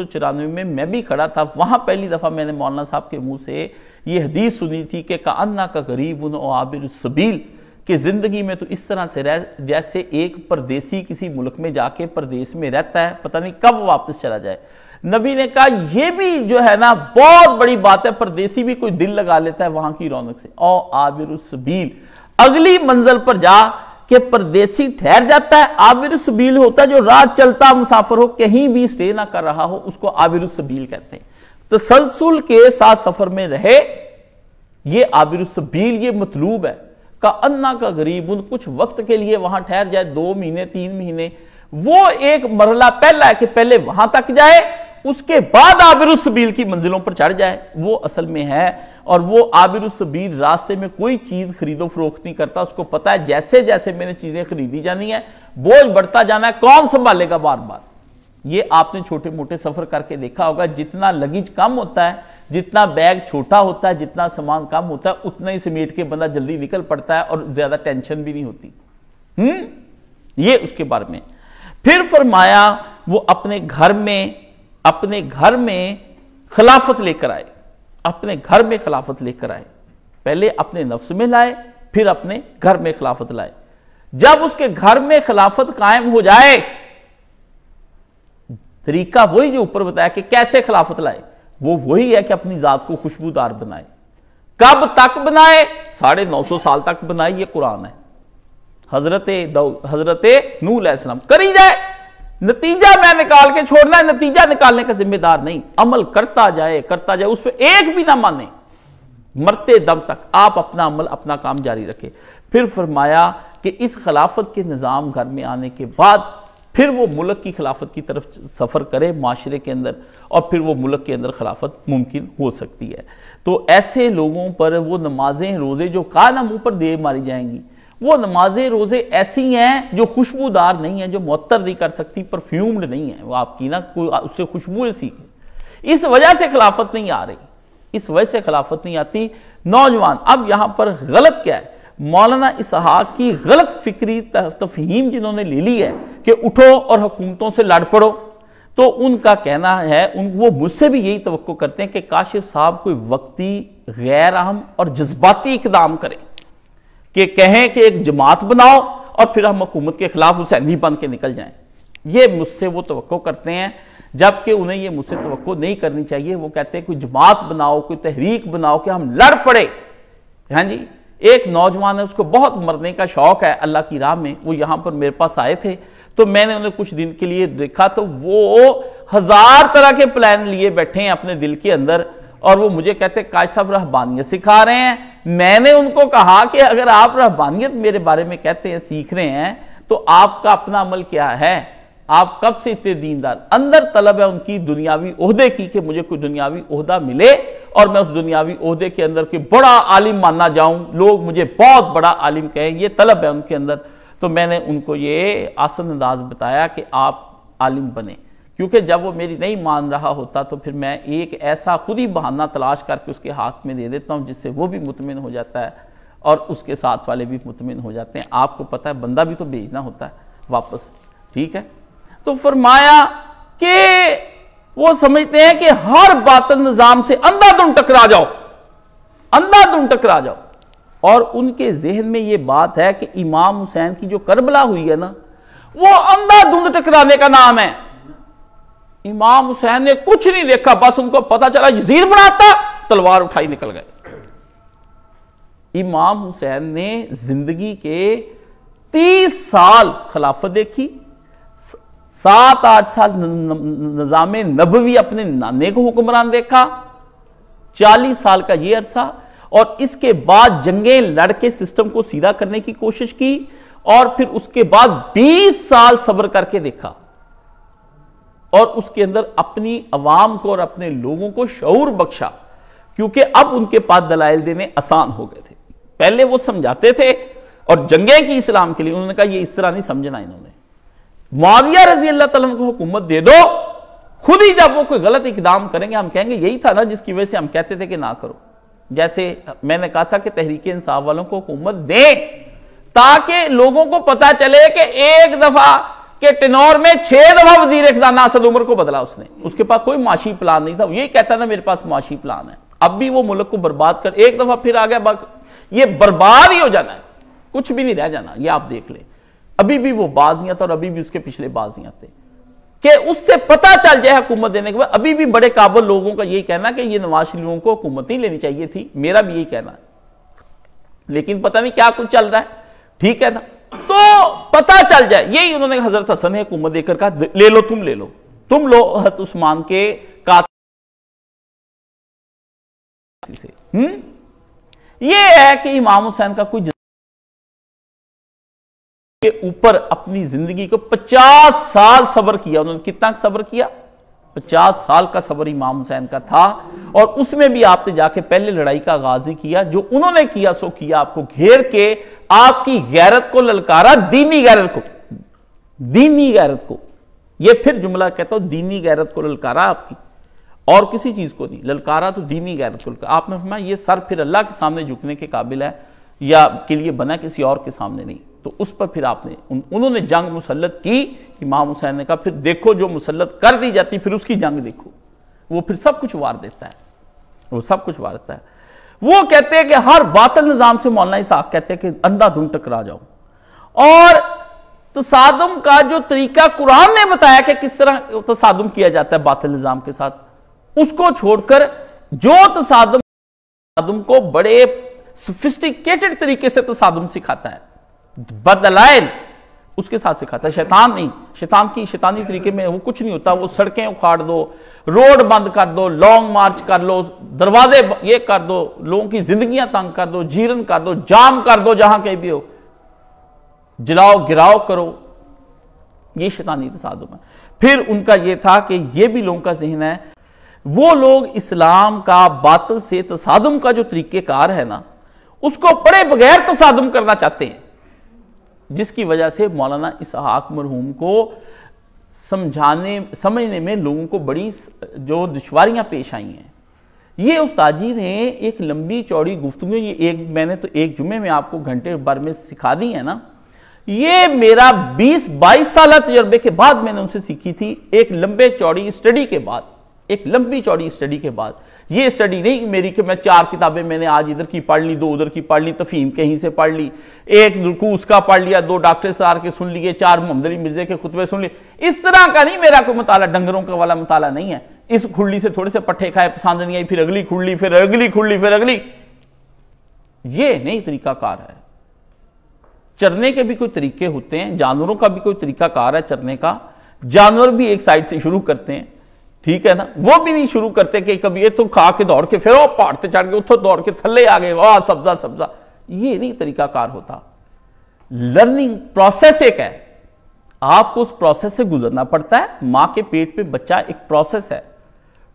में मैं भी खड़ा था वहाँ पहली दफ़ा मैंने मौलाना साहब के मुंह से यह हदीस सुनी थी कि का अन्ना का गरीब उन आबिर सबील कि ज़िंदगी में तो इस तरह से रह जैसे एक परदेसी किसी मुल्क में जाके परदेश में रहता है पता नहीं कब वापस चला जाए नबी ने कहा यह भी जो है ना बहुत बड़ी बात है परदेसी भी कोई दिल लगा लेता है वहां की रौनक से ओ आबिर सबील अगली मंजिल पर जा कि परदेसी ठहर जाता है आबिर सबील होता है जो रात चलता मुसाफिर हो कहीं भी स्टे ना कर रहा हो उसको आबिर सबील कहते हैं तसलसल तो के साथ सफर में रहे ये आबिर सबील ये मतलूब है का अन्ना का गरीब उन कुछ वक्त के लिए वहां ठहर जाए दो महीने तीन महीने वो एक मरला पहला है कि पहले वहां तक जाए उसके बाद आबिर सबील की मंजिलों पर चढ़ जाए वो असल में है और वो आबिर उसबीर रास्ते में कोई चीज़ खरीदो फरोख्त नहीं करता उसको पता है जैसे जैसे मैंने चीज़ें खरीदी जानी है बोझ बढ़ता जाना है कौन संभालेगा बार बार ये आपने छोटे मोटे सफ़र करके देखा होगा जितना लगेज कम होता है जितना बैग छोटा होता है जितना सामान कम होता है उतना ही समेट के बंदा जल्दी निकल पड़ता है और ज़्यादा टेंशन भी नहीं होती हम्म ये उसके बारे में फिर फरमाया वो अपने घर में अपने घर में खिलाफत लेकर आए अपने घर में खिलाफत लेकर आए पहले अपने नफ्स में लाए फिर अपने घर में खिलाफत लाए जब उसके घर में खिलाफत कायम हो जाए तरीका वही जो ऊपर बताया कि कैसे खिलाफत लाए वो वही है कि अपनी जात को खुशबूदार बनाए कब तक बनाए साढ़े नौ सौ साल तक बनाई ये कुरान है हजरत हजरत नूल करी जाए नतीजा मैं निकाल के छोड़ना है नतीजा निकालने का जिम्मेदार नहीं अमल करता जाए करता जाए उस पर एक भी ना माने मरते दम तक आप अपना अमल अपना काम जारी रखें फिर फरमाया कि इस खिलाफत के निज़ाम घर में आने के बाद फिर वो मुल्क की खिलाफत की तरफ सफ़र करे माशरे के अंदर और फिर वो मुल्क के अंदर खिलाफत मुमकिन हो सकती है तो ऐसे लोगों पर वो नमाजें रोज़े जो का ना मुँह पर दे मारी जाएंगी वो नमाजें रोज़े ऐसी हैं जो खुशबूदार नहीं है जो मअतर नहीं कर सकती परफ्यूम्ड नहीं है वो आपकी ना उससे खुशबू सीखे इस वजह से खिलाफत नहीं आ रही इस वजह से खिलाफत नहीं आती नौजवान अब यहाँ पर गलत क्या है मौलाना इसहाक की गलत फिक्री तफहीम जिन्होंने ले ली है कि उठो और हुकूमतों से लड़ पड़ो तो उनका कहना है उन वो मुझसे भी यही तो करते हैं कि काशिफ साहब कोई वक्ती गैर अहम और जज्बाती इकदाम करें कि कहें कि एक जमात बनाओ और फिर हम हुकूमत के खिलाफ हुसैनी बन के निकल जाएं ये मुझसे वो तो करते हैं जबकि उन्हें ये मुझसे तो नहीं करनी चाहिए वो कहते हैं कोई जमात बनाओ कोई तहरीक बनाओ कि हम लड़ पड़े हाँ जी एक नौजवान है उसको बहुत मरने का शौक है अल्लाह की राह में वो यहाँ पर मेरे पास आए थे तो मैंने उन्हें कुछ दिन के लिए देखा तो वो हजार तरह के प्लान लिए बैठे हैं अपने दिल के अंदर और वो मुझे कहते काश साहब रहबानियत सिखा रहे हैं मैंने उनको कहा कि अगर आप रहबानियत मेरे बारे में कहते हैं सीख रहे हैं तो आपका अपना अमल क्या है आप कब से इतने दीनदार अंदर तलब है उनकी दुनियावी ओहदे की कि मुझे कोई दुनियावी ओहदा मिले और मैं उस दुनियावी ओहदे के अंदर कोई बड़ा आलिम मानना जाऊं लोग मुझे बहुत बड़ा आलिम कहें ये तलब है उनके अंदर तो मैंने उनको ये आसन अंदाज बताया कि आप आलिम बने क्योंकि जब वो मेरी नहीं मान रहा होता तो फिर मैं एक ऐसा खुद ही बहाना तलाश करके उसके हाथ में दे देता हूँ जिससे वो भी मुतमिन हो जाता है और उसके साथ वाले भी मुतमिन हो जाते हैं आपको पता है बंदा भी तो भेजना होता है वापस ठीक है तो फरमाया कि वो समझते हैं कि हर बातन निज़ाम से अंधा तुम टकरा जाओ अंधा तुम टकरा जाओ और उनके जहन में यह बात है कि इमाम हुसैन की जो करबला हुई है ना वो अंधाधुंध टकराने का नाम है इमाम हुसैन ने कुछ नहीं देखा बस उनको पता चला यजीद बनाता तलवार उठाई निकल गए इमाम हुसैन ने जिंदगी के तीस साल खिलाफत देखी सात आठ साल निज़ाम नबवी अपने नाने को हुक्मरान देखा चालीस साल का ये अरसा और इसके बाद जंगे लड़के सिस्टम को सीधा करने की कोशिश की और फिर उसके बाद बीस साल सब्र करके देखा और उसके अंदर अपनी आवाम को और अपने लोगों को शौर बख्शा क्योंकि अब उनके पास दलाइल देने आसान हो गए थे पहले वो समझाते थे और जंगे की इस्लाम के लिए उन्होंने कहा ये इस तरह नहीं समझना इन्होंने माविया रजी अल्लाह तला को हुकूमत दे दो खुद ही जब वो कोई गलत इकदाम करेंगे हम कहेंगे यही था ना जिसकी वजह से हम कहते थे कि ना करो जैसे मैंने कहा था कि तहरीक इंसाफ वालों को हुकूमत दें ताकि लोगों को पता चले कि एक दफा कि टेनोर में छह दफा वजीर खजाना असद उमर को बदला उसने उसके पास कोई माशी प्लान नहीं था ये कहता था मेरे पास माशी प्लान है अब भी वो मुल्क को बर्बाद कर एक दफा फिर आ गया ये बर्बाद ही हो जाना है कुछ भी नहीं रह जाना ये आप देख ले अभी भी वो बाजियां था और अभी भी उसके पिछले बाजियां थे कि उससे पता चल जाए हुकूमत देने के बाद अभी भी बड़े काबुल लोगों का यही कहना कि ये नवाज शरीफों को हुकूमत नहीं लेनी चाहिए थी मेरा भी यही कहना है लेकिन पता नहीं क्या कुछ चल रहा है ठीक है ना तो पता चल जाए यही उन्होंने हजरत हसन है देकर कहा ले लो तुम ले लो तुम लो हजरत उस्मान के कातिल से हम्म ये है कि इमाम हुसैन का कोई के ऊपर अपनी जिंदगी को 50 साल सबर किया उन्होंने कितना सबर किया पचास साल का सबर इमाम हुसैन का था और उसमें भी आपने जाके पहले लड़ाई का आगाज ही किया जो उन्होंने किया सो किया आपको घेर के आपकी गैरत को ललकारा दीनी गैरत को दीनी गैरत को यह फिर जुमला कहता हूं दीनी गैरत को ललकारा आपकी और किसी चीज को नहीं ललकारा तो दीनी गैरत को ललकारा आपने फरमाया ये सर फिर अल्लाह के सामने झुकने के काबिल है या के लिए बना किसी और के सामने नहीं तो उस पर फिर आपने उन, उन्होंने जंग मुसलत की इमाम हुसैन ने कहा फिर देखो जो मुसलत कर दी जाती फिर उसकी जंग देखो वो फिर सब कुछ वार देता है वो सब कुछ वार देता है वो कहते हैं कि हर बातल निज़ाम से मौलाना साहब कहते हैं कि अंधा धुन टकरा जाओ और तसादम का जो तरीका कुरान ने बताया कि किस तरह तसादम किया जाता है बातल निज़ाम के साथ उसको छोड़कर जो तसादम को बड़े सोफिस्टिकेटेड तरीके से तसादम तो सिखाता है बदलाइन उसके साथ सिखाता है शैतान नहीं शैतान की शैतानी तरीके में वो कुछ नहीं होता वो सड़कें उखाड़ दो रोड बंद कर दो लॉन्ग मार्च कर लो दरवाजे ये कर दो लोगों की जिंदगियां तंग कर दो जीरन कर दो जाम कर दो जहां कहीं भी हो जलाओ गिराओ करो ये शैतानी तसादम है फिर उनका ये था कि ये भी लोगों का जहन है वो लोग इस्लाम का बातल से तसादम तो का जो तरीक़ेकार है ना उसको पढ़े बगैर तसादम करना चाहते हैं जिसकी वजह से मौलाना इसहाक मरहूम को समझाने समझने में लोगों को बड़ी जो दुशारियाँ पेश आई हैं ये उस्ताद जी ने एक लंबी चौड़ी गुफ्तु ये एक मैंने तो एक जुमे में आपको घंटे भर में सिखा दी है ना ये मेरा 20-22 साल तजर्बे के बाद मैंने उनसे सीखी थी एक लंबे चौड़ी स्टडी के बाद एक लंबी चौड़ी स्टडी के बाद ये स्टडी नहीं मेरी कि मैं चार किताबें मैंने आज इधर की पढ़ ली दो उधर की पढ़ ली तफीम कहीं से पढ़ ली एक को उसका पढ़ लिया दो डॉक्टर सार के सुन लिए चार मोहम्मद अली मिर्जे के खुतबे सुन लिए इस तरह का नहीं मेरा कोई मताला डंगरों का वाला मताला नहीं है इस खुल्ली से थोड़े से पट्टे खाए पसंद नहीं आई फिर अगली खुल्ली फिर अगली खुल्ली फिर अगली ये नहीं तरीकाकार है चरने के भी कोई तरीके होते हैं जानवरों का भी कोई तरीकाकार है चरने का जानवर भी एक साइड से शुरू करते हैं ठीक है ना वो भी नहीं शुरू करते कि कभी ये तो खा के दौड़ के फिर वो पहाड़ से चढ़ के उतो दौड़ के थल्ले आ गए वाह सब्जा सब्जा ये नहीं तरीकाकार होता लर्निंग प्रोसेस एक है आपको उस प्रोसेस से गुजरना पड़ता है मां के पेट पे बच्चा एक प्रोसेस है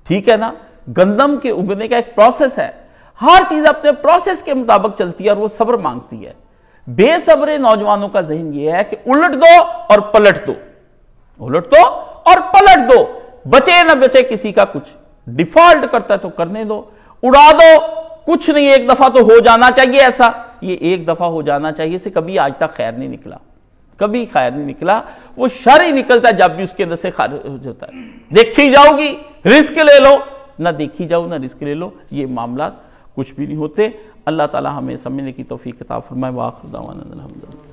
ठीक है ना गंदम के उगने का एक प्रोसेस है हर चीज अपने प्रोसेस के मुताबिक चलती है और वो सब्र मांगती है बेसब्रे नौजवानों का जहन ये है कि उलट दो और पलट दो उलट दो और पलट दो बचे ना बचे किसी का कुछ डिफॉल्ट करता है तो करने दो उड़ा दो कुछ नहीं एक दफा तो हो जाना चाहिए ऐसा ये एक दफा हो जाना चाहिए से कभी आज तक खैर नहीं निकला कभी खैर नहीं निकला वो शर ही निकलता है जब भी उसके अंदर से खारिज हो जाता है देखी जाओगी रिस्क ले लो ना देखी जाओ ना रिस्क ले लो ये मामला कुछ भी नहीं होते अल्लाह ताला हमें समझने की तोफ़ी किताब फरमाए वाखुरदावान अलहमदिल्ला